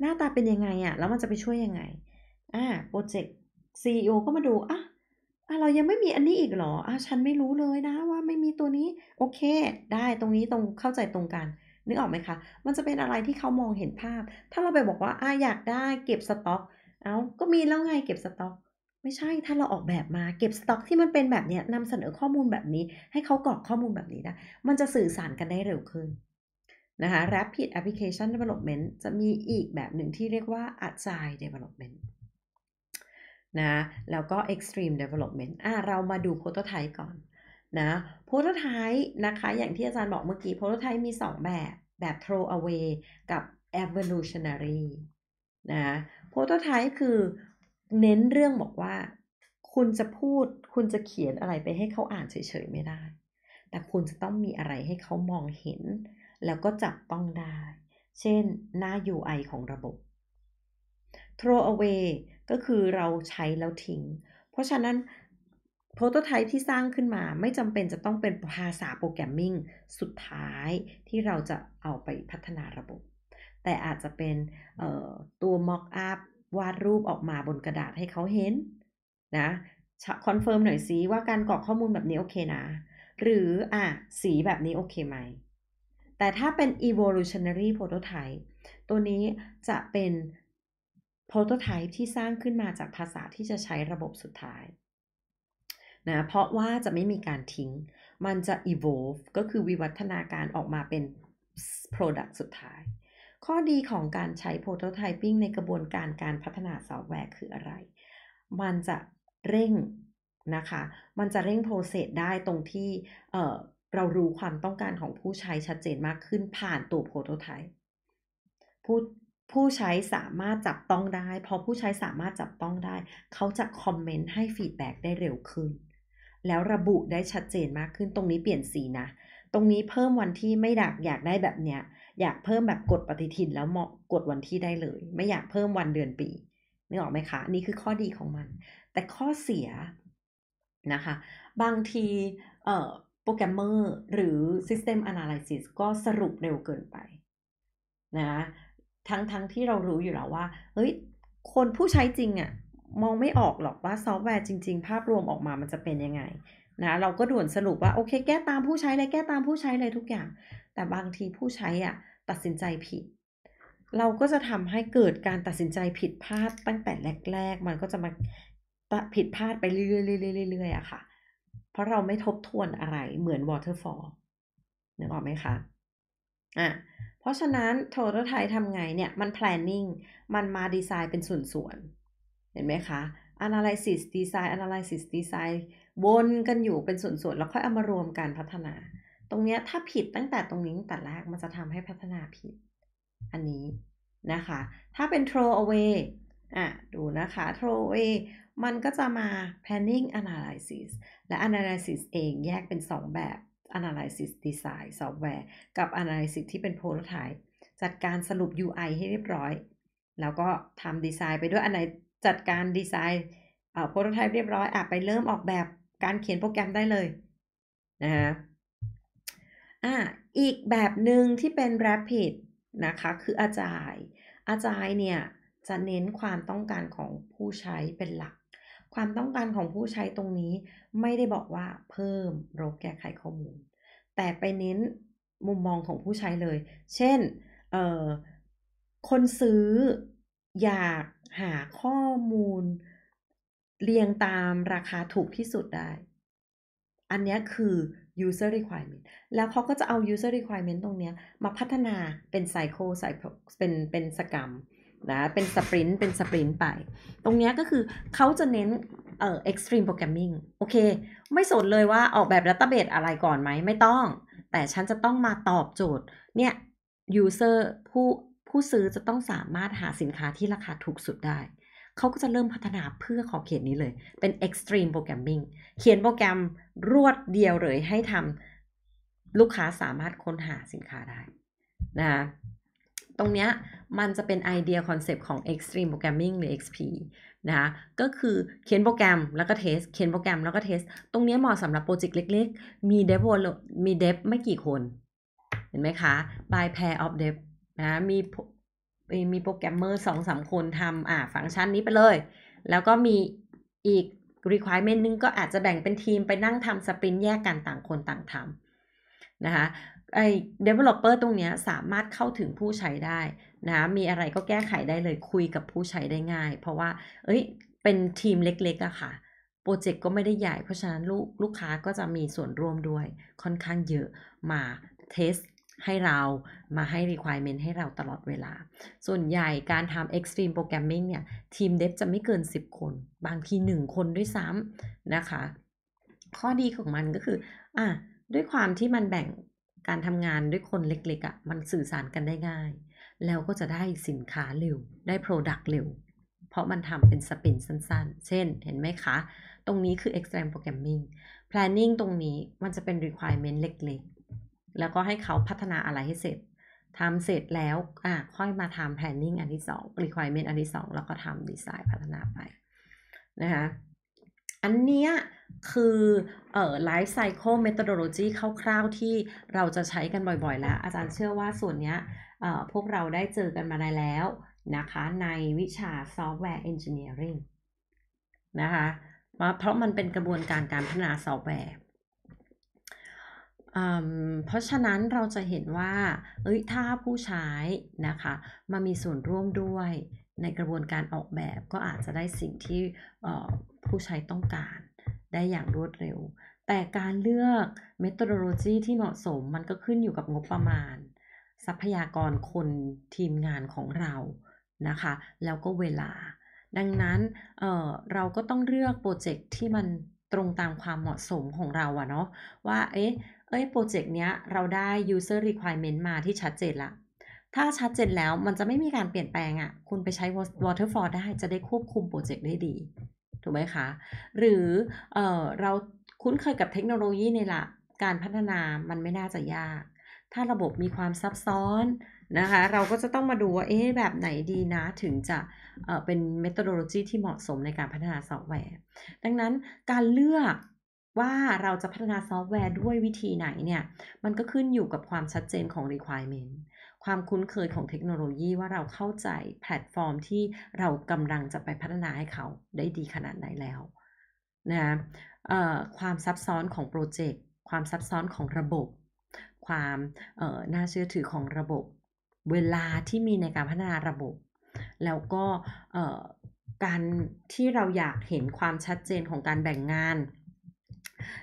หน้าตาเป็นยังไงอะแล้วมันจะไปช่วยยังไงอ่าโปรเจกต์ซีอก็มาดูอ่ะอ่ะเรายังไม่มีอันนี้อีกหรออ่ะฉันไม่รู้เลยนะว่าไม่มีตัวนี้โอเค ได้ตรงนี้ตรงเข้าใจตรงกัน นึกออกไหมคะมันจะเป็นอะไรที่เขามองเห็นภาพ ถ้าเราไปบอกว่าอ่ะอยากได้เก็บสต็อก เอา้าก็มีแล้วไงเก็บสต็อกไม่ใช่ ถ้าเราออกแบบมาเก็บสต็อกที่มันเป็นแบบนี้นำเสนอข้อมูลแบบนี้ ให้เขากรอกข้อมูลแบบนี้นะมันจะสื่อสารกันได้เร็วขึ้นนะคะ Rapid Application Development จะมีอีกแบบหนึ่งที่เรียกว่า Agile Development นะแล้วก็ Extreme Development อ่ะเรามาดู Prototype ก่อนนะ Prototype นะคะอย่างที่อาจารย์บอกเมื่อกี้ Prototype มี 2 แบบแบบ throw away กับ evolutionary นะ Prototype คือเน้นเรื่องบอกว่า คุณจะพูด คุณจะเขียนอะไรไปให้เขาอ่านเฉยๆไม่ได้ แต่คุณจะต้องมีอะไรให้เขามองเห็น แล้วก็จับต้องได้ เช่นหน้า UI ของระบบ throw away ก็คือเราใช้แล้วทิ้ง เพราะฉะนั้นโปรโตไทป์ที่สร้างขึ้นมาไม่จำเป็นจะต้องเป็นภาษาโปรแกรมมิ่งสุดท้ายที่เราจะเอาไปพัฒนาระบบ แต่อาจจะเป็นตัว mock up วาดรูปออกมาบนกระดาษให้เขาเห็นนะคอนเฟิร์มหน่อยสิว่าการกรอกข้อมูลแบบนี้โอเคนะ หรืออ่ะ สีแบบนี้โอเคไหม แต่ถ้าเป็น evolutionary prototype ตัวนี้จะเป็น prototype ที่สร้างขึ้นมาจากภาษาที่จะใช้ระบบสุดท้ายนะเพราะว่าจะไม่มีการทิ้ง มันจะ evolve ก็คือวิวัฒนาการออกมาเป็น product สุดท้ายข้อดีของการใช้ prototyping ในกระบวนการการพัฒนาซอฟต์แวร์คืออะไร มันจะเร่งนะคะ มันจะเร่งโปรเซสได้ตรงที่เเรารู้ความต้องการของผู้ใช้ชัดเจนมากขึ้นผ่านตัวโปรโตไทป์ผู้ผู้ใช้สามารถจับต้องได้พอผู้ใช้สามารถจับต้องได้ เขาจะคอมเมนต์ให้ฟีดแบ็ได้เร็วขึ้น แล้วระบุได้ชัดเจนมากขึ้น ตรงนี้เปลี่ยนสีนะ ตรงนี้เพิ่มวันที่ไม่ดักอยากได้แบบเนี้ยอยากเพิ่มแบบกดปฏิทินแล้วเหมาะกดวันที่ได้เลย ไม่อยากเพิ่มวันเดือนปีนึกออกไหมคะ นี่คือข้อดีของมัน แต่ข้อเสียนะคะ บางทีโปรแกรมเมอร์ หรือ System Analysis ก็สรุปเร็วเกินไป นะ ทั้งทั้งที่เรารู้อยู่แล้วว่า เฮ้ย คนผู้ใช้จริงอะ่ะมองไม่ออกหรอกว่าซอฟต์แวร์จริง ๆ ภาพรวมออกมามันจะเป็นยังไง นะเราก็ด่วนสรุปว่าโอเค แก้ตามผู้ใช้เลยแก้ตามผู้ใช้เลยทุกอย่างแต่บางทีผู้ใช้อ่ะตัดสินใจผิด เราก็จะทำให้เกิดการตัดสินใจผิดพลาดตั้งแต่แรกๆมันก็จะมาผิดพลาดไปเรื่อยๆๆๆอะค่ะเพราะเราไม่ทบทวนอะไรเหมือน waterfall นึกออกไหมคะอ่ะเพราะฉะนั้นโทร a l ไทยทำไงเนี่ย มัน planning มันมาดีไซน์เป็นส่วนๆ เห็นไหมคะ analysis design analysis design วนกันอยู่เป็นส่วนๆ แล้วค่อยเอามารวมการพัฒนาตรงนี้ถ้าผิดตั้งแต่ตรงนี้ตั้งแต่แรกมันจะทำให้พัฒนาผิด อันนี้นะคะ ถ้าเป็น throw away อ่ะดูนะคะ throw away มันก็จะมา planning analysis และ analysis เองแยกเป็น 2 แบบ analysis design software กับ analysis ที่เป็น prototype จัดการสรุป UI ให้เรียบร้อย แล้วก็ทำดีไซน์ไปด้วยอันไหน จัดการดีไซน์โปรโตไทป์เรียบร้อยอาจไปเริ่มออกแบบการเขียนโปรแกรมได้เลยนะฮะอ่ะอีกแบบหนึ่งที่เป็น rapid นะคะ คืออาจายอาจายเนี่ยจะเน้นความต้องการของผู้ใช้เป็นหลัก ความต้องการของผู้ใช้ตรงนี้ไม่ได้บอกว่าเพิ่มรบแก้ไขข้อมูล แต่ไปเน้นมุมมองของผู้ใช้เลย เช่น เอ่อ คนซื้ออยากหาข้อมูล เรียงตามราคาถูกที่สุดได้ อันนี้คือ user requirement แล้วเขาก็จะเอา user requirement ตรงนี้มาพัฒนาเป็น cycle เป็นเป็นสกรรมนะ เป็นสปรินต์เป็นสปรินต์ไป ตรงนี้ก็คือเขาจะเน้นเอ่อ extreme programming โอเค ไม่สนเลยว่าออกแบบ database อะไรก่อนไหมไม่ต้อง แต่ฉันจะต้องมาตอบโจทย์เนี่ย user ผู้ผู้ซื้อจะต้องสามารถหาสินค้าที่ราคาถูกสุดได้เขาก็จะเริ่มพัฒนาเพื่อขอบเขตนี้เลย เป็น extreme programming เขียนโปรแกรมรวดเดียวเลยให้ทำลูกค้าสามารถค้นหาสินค้าได้นะ ตรงเนี้ยมันจะเป็นไอเดียคอนเซปต์ของ extreme programming หรือ XP นะะก็คือเขียนโปรแกรมแล้วก็เทส เขียนโปรแกรมแล้วก็เทส ตรงนี้เหมาะสำหรับโปรเจกต์เล็กๆ มีเดฟมีเดฟไม่กี่คน เห็นไหมคะ by pair of dev นะ มีมีโปรแกรมเมอร์สองสามคนทำอ่าฟังก์ชันนี้ไปเลย แล้วก็มีอีก requirement นึงก็อาจจะแบ่งเป็นทีมไปนั่งทำสปรินแยกกันต่างคนต่างทำนะคะไอ้ developer ตรงนี้สามารถเข้าถึงผู้ใช้ได้นะมีอะไรก็แก้ไขได้เลยคุยกับผู้ใช้ได้ง่าย เพราะว่าเอ้ย เป็นทีมเล็กๆอะค่ะ โปรเจกต์ก็ไม่ได้ใหญ่ เพราะฉะนั้นลูกลูกค้าก็จะมีส่วนร่วมด้วยค่อนข้างเยอะมาเทสให้เรามาให้ requirement ให้เราตลอดเวลา ส่วนใหญ่การทำ extreme programming เนี่ยทีมเดฟจะไม่เกิน 10 คน บางที 1 คนด้วยซ้ำนะคะ ข้อดีของมันก็คือ อ่ะ ด้วยความที่มันแบ่งการทำงานด้วยคนเล็กๆอะ่ะมันสื่อสารกันได้ง่าย แล้วก็จะได้สินค้าเร็ว ได้ Product เร็วเพราะมันทำเป็นสปินสั้นๆ เช่นเห็นไหมคะ ตรงนี้คือ extreme programming planning ตรงนี้มันจะเป็น requirement เล็กๆแล้วก็ให้เขาพัฒนาอะไรให้เสร็จ ทำเสร็จแล้วอ่ะค่อยมาทำ planning อันที่สอง requirement อันที่สองแล้วก็ทำ design พัฒนาไปนะคะ อันเนี้ยคือเอ่อ life cycle methodology คร่าวๆที่เราจะใช้กันบ่อยๆแล้ว อาจารย์เชื่อว่าส่วนเนี้ยเอ่อพวกเราได้เจอกันมาได้แล้วนะคะในวิชา software engineering นะคะเพราะมันเป็นกระบวนการการพัฒนาซอฟต์แวร์เพราะฉะนั้นเราจะเห็นว่าเอ้ยถ้าผู้ใช้นะคะมามีส่วนร่วมด้วยในกระบวนการออกแบบก็อาจจะได้สิ่งที่ผู้ใช้ต้องการ ได้อย่างรวดเร็ว แต่การเลือกเมทริโลจีที่เหมาะสมมันก็ขึ้นอยู่กับงบประมาณ ทรัพยากรคนทีมงานของเรานะคะแล้วก็เวลา ดังนั้นเเราก็ต้องเลือกโปรเจกต์ที่มันตรงตามความเหมาะสมของเราอะเนาะว่าเอ๊ะเอ้ยโปรเจกต์เนี้ยเราได้ user requirement มาที่ชัดเจนละ ถ้าชัดเจนแล้วมันจะไม่มีการเปลี่ยนแปลงอะ่ะคุณไปใช้ waterfall ได้จะได้ควบคุมโปรเจกต์ได้ดีถูกไหมคะหรือเออเราคุ้นเคยกับเทคโนโลยีในละการพัฒนามันไม่น่าจะยาก ถ้าระบบมีความซับซ้อนนะคะเราก็จะต้องมาดูว่าเอ๊ะแบบไหนดีนะถึงจะเเป็น methodology ที่เหมาะสมในการพัฒนาซอฟต์แวร์ ดังนั้นการเลือกว่าเราจะพัฒนาซอฟต์แวร์ด้วยวิธีไหนเนี่ย มันก็ขึ้นอยู่กับความชัดเจนของ requirement ความคุ้นเคยของเทคโนโลยีว่าเราเข้าใจแพลตฟอร์มที่เรากำลังจะไปพัฒนาให้เขาได้ดีขนาดไหนแล้วนะความซับซ้อนของโปรเจกต์ ความซับซ้อนของระบบ ความน่าเชื่อถือของระบบ เวลาที่มีในการพัฒนาระบบ แล้วก็การที่เราอยากเห็นความชัดเจนของการแบ่งงาน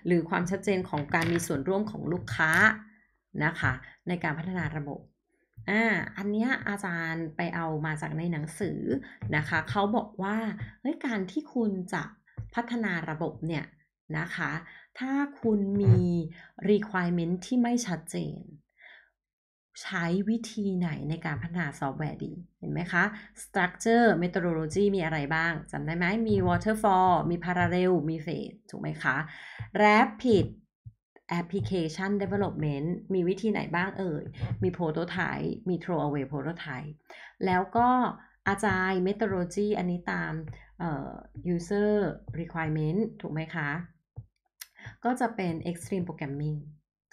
หรือความชัดเจนของการมีส่วนร่วมของลูกค้านะคะ ในการพัฒนาระบบ อ่า อันเนี้ยอาจารย์ไปเอามาจากในหนังสือนะคะ เขาบอกว่า เฮ้ย การที่คุณจะพัฒนาระบบเนี่ยนะคะ ถ้าคุณมี requirement ที่ไม่ชัดเจนใช้วิธีไหนในการพัฒนาซอฟต์แวร์ดีเห็นไหมคะ structure methodology มีอะไรบ้างจำได้ไหมมี waterfall มี parallel มี phase ถูกไหมคะ rapid application development มีวิธีไหนบ้างเอ่ย มี prototype มี throwaway prototype แล้วก็อาจาย methodology อันนี้ตาม user requirement ถูกไหมคะ ก็จะเป็น extreme programming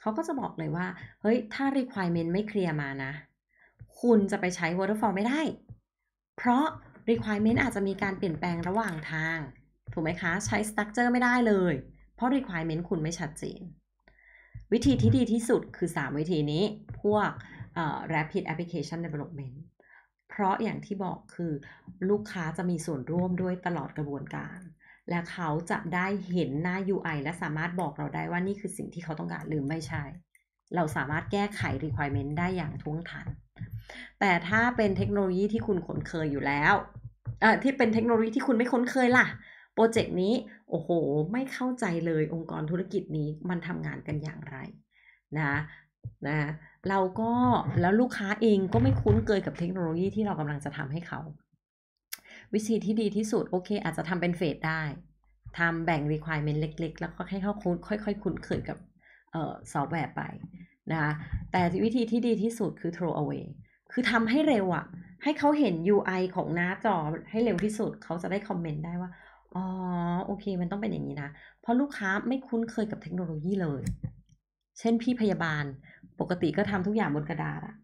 เขาก็จะบอกเลยว่า เฮ้ย ถ้า requirement ไม่เคลียร์มานะ คุณจะไปใช้ waterfall ไม่ได้ เพราะ requirement อาจจะมีการเปลี่ยนแปลงระหว่างทาง ถูกไหมคะ ใช้ structure ไม่ได้เลย เพราะ requirement คุณไม่ชัดเจน วิธีที่ดีที่สุดคือ 3 วิธีนี้ พวก rapid application development เพราะอย่างที่บอกคือลูกค้าจะมีส่วนร่วมด้วยตลอดกระบวนการและเขาจะได้เห็นหน้า UI และสามารถบอกเราได้ว่านี่คือสิ่งที่เขาต้องการหรือไม่ใช่ เราสามารถแก้ไข requirement ได้อย่างท่วงทัน แต่ถ้าเป็นเทคโนโลยีที่คุณคุ้นเคยอยู่แล้ว ที่เป็นเทคโนโลยีที่คุณไม่คุ้นเคยล่ะ โปรเจกต์นี้ โอ้โห ไม่เข้าใจเลยองค์กรธุรกิจนี้มันทำงานกันอย่างไรนะ นะ เราก็แล้วลูกค้าเองก็ไม่คุ้นเคยกับเทคโนโลยีที่เรากำลังจะทำให้เขาวิธีที่ดีที่สุดโอเค อาจจะทำเป็นเฟสได้ทำแบ่ง requirement เล็ก ๆ แล้วก็ให้เขาคุ้นค่อย ๆ คุ้นเคยกับซอฟต์แวร์ไปนะคะแต่วิธีที่ดีที่สุดคือ throw away คือทำให้เร็วอะให้เขาเห็น UI ของหน้าจอให้เร็วที่สุดเขาจะได้คอมเมนต์ได้ว่าอ๋อโอเค มันต้องเป็นอย่างนี้นะ เพราะลูกค้าไม่คุ้นเคยกับเทคโนโลยีเลย เช่นพี่พยาบาลปกติก็ทำทุกอย่างบนกระดาษอะ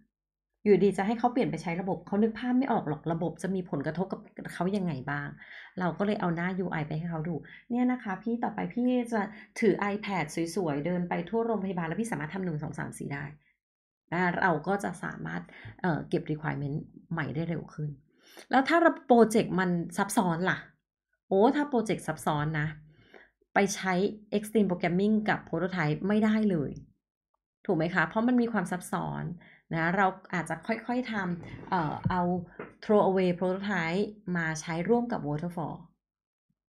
อยู่ดีจะให้เขาเปลี่ยนไปใช้ระบบเขานึกภาพไม่ออกหรอกระบบจะมีผลกระทบกับเขายังไงบ้าง เราก็เลยเอาหน้า UI ไปให้เขาดู เนี่ยนะคะ พี่ต่อไปพี่จะถือ iPad สวย ๆ เดินไปทั่วโรงพยาบาล แล้วพี่สามารถทำหนึ่งสองสามสี่ได้เราก็จะสามารถเเก็บ requirement ใหม่ได้เร็วขึ้น แล้วถ้าโปรเจกต์มันซับซ้อนล่ะ โอ้ ถ้าโปรเจกต์ซับซ้อนนะไปใช้ Extreme Programming กับ Prototype ไม่ได้เลย ถูกไหมคะเพราะมันมีความซับซ้อนนะเราอาจจะค่อยๆทำเอ่อเอา throw away prototype มาใช้ร่วมกับ waterfall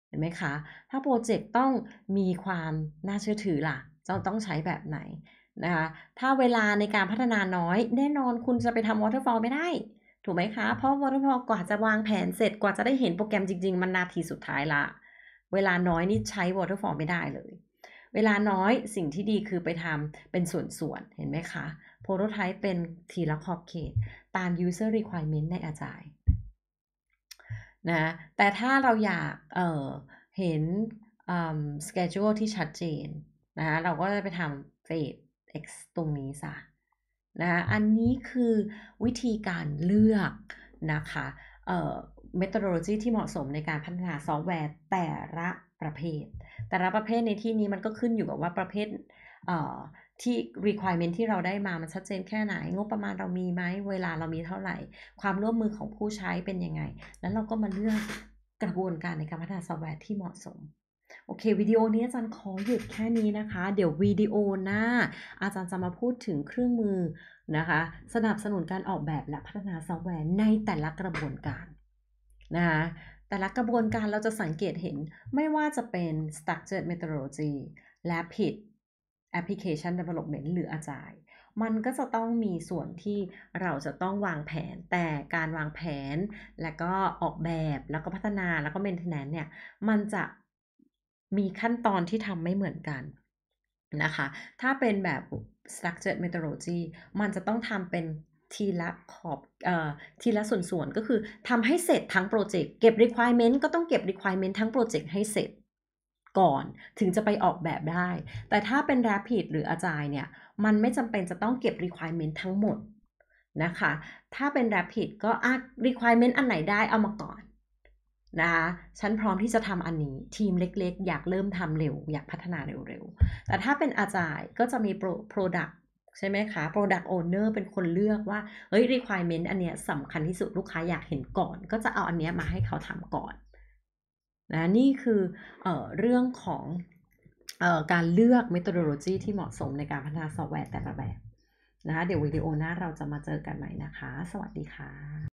เห็นไหมคะ ถ้าโปรเจกต์ต้องมีความน่าเชื่อถือล่ะ จะต้องใช้แบบไหนนะคะ ถ้าเวลาในการพัฒนาน้อยแน่นอนคุณจะไปทำ waterfall ไม่ได้ถูกไหมคะ เพราะ waterfall กว่าจะวางแผนเสร็จกว่าจะได้เห็นโปรแกรมจริง ๆ มันนาทีสุดท้ายละ เวลาน้อยนี่ใช้ waterfall ไม่ได้เลย เวลาน้อยสิ่งที่ดีคือไปทำเป็นส่วนๆ เห็นไหมคะโปรโตไทป์เป็นทีละขอบเขตตาม user requirement ในอาจายนะแต่ถ้าเราอยากเเห็น schedule ที่ชัดเจนนะเราก็จะไปทำ phase x ตรงนี้ซะนะอันนี้คือวิธีการเลือกนะคะ เอ่อ methodology ที่เหมาะสมในการพัฒนาซอฟต์แวร์แต่ละประเภท แต่ละประเภทในที่นี้มันก็ขึ้นอยู่กับว่าประเภทเที่ requirement ที่เราได้มามันชัดเจนแค่ไหน งบประมาณเรามีไหม เวลาเรามีเท่าไหร่ ความร่วมมือของผู้ใช้เป็นยังไงแล้วเราก็มาเลือกกระบวนการในการพัฒนาซอฟต์แวร์ที่เหมาะสม โอเควิดีโอนี้อาจารย์ขอหยุดแค่นี้นะคะ เดี๋ยววิดีโอหน้า อาจารย์จะมาพูดถึงเครื่องมือนะคะ สนับสนุนการออกแบบและพัฒนาซอฟต์แวร์ ในแต่ละกระบวนการนะคะแต่ละกระบวนการเราจะสังเกตเห็นไม่ว่าจะเป็น structured methodology ละ p i t application development หรืออาจายมันก็จะต้องมีส่วนที่เราจะต้องวางแผน แต่การวางแผนแล้วก็ออกแบบแล้วก็พัฒนาแล้วก็ maintenance เนี่ย มันจะมีขั้นตอนที่ทำไม่เหมือนกันนะคะ ถ้าเป็นแบบ structured methodology มันจะต้องทำเป็นทีละขอบเอ่อทีละส่วนๆ ก็คือทำให้เสร็จทั้งโปรเจกต์ เก็บ requirement ก็ต้องเก็บ requirement ทั้งโปรเจกต์ให้เสร็จก่อนถึงจะไปออกแบบได้ แต่ถ้าเป็น Rapid หรืออาจายเนี่ย มันไม่จำเป็นจะต้องเก็บ requirement ทั้งหมดนะคะ ถ้าเป็น Rapid ก็อ่ะ requirement อันไหนได้เอามาก่อนนะคะ ฉันพร้อมที่จะทำอันนี้ทีมเล็กๆ อยากเริ่มทำเร็วอยากพัฒนาเร็วๆ แต่ถ้าเป็นอาจายก็จะมี product ใช่ไหมคะ product owner เป็นคนเลือกว่า เฮ้ย requirement อันเนี้ยสำคัญที่สุดลูกค้าอยากเห็นก่อน ก็จะเอาอันเนี้ยมาให้เขาทำก่อนนะนี่คือเอเรื่องของออการเลือกเมทริโลจีที่เหมาะสมในการพัฒนาซอฟต์แวร์แต่ละแบบนะคะเดี๋ยววิดีโอหน้าเราจะมาเจอกันใหม่นะคะ สวัสดีค่ะ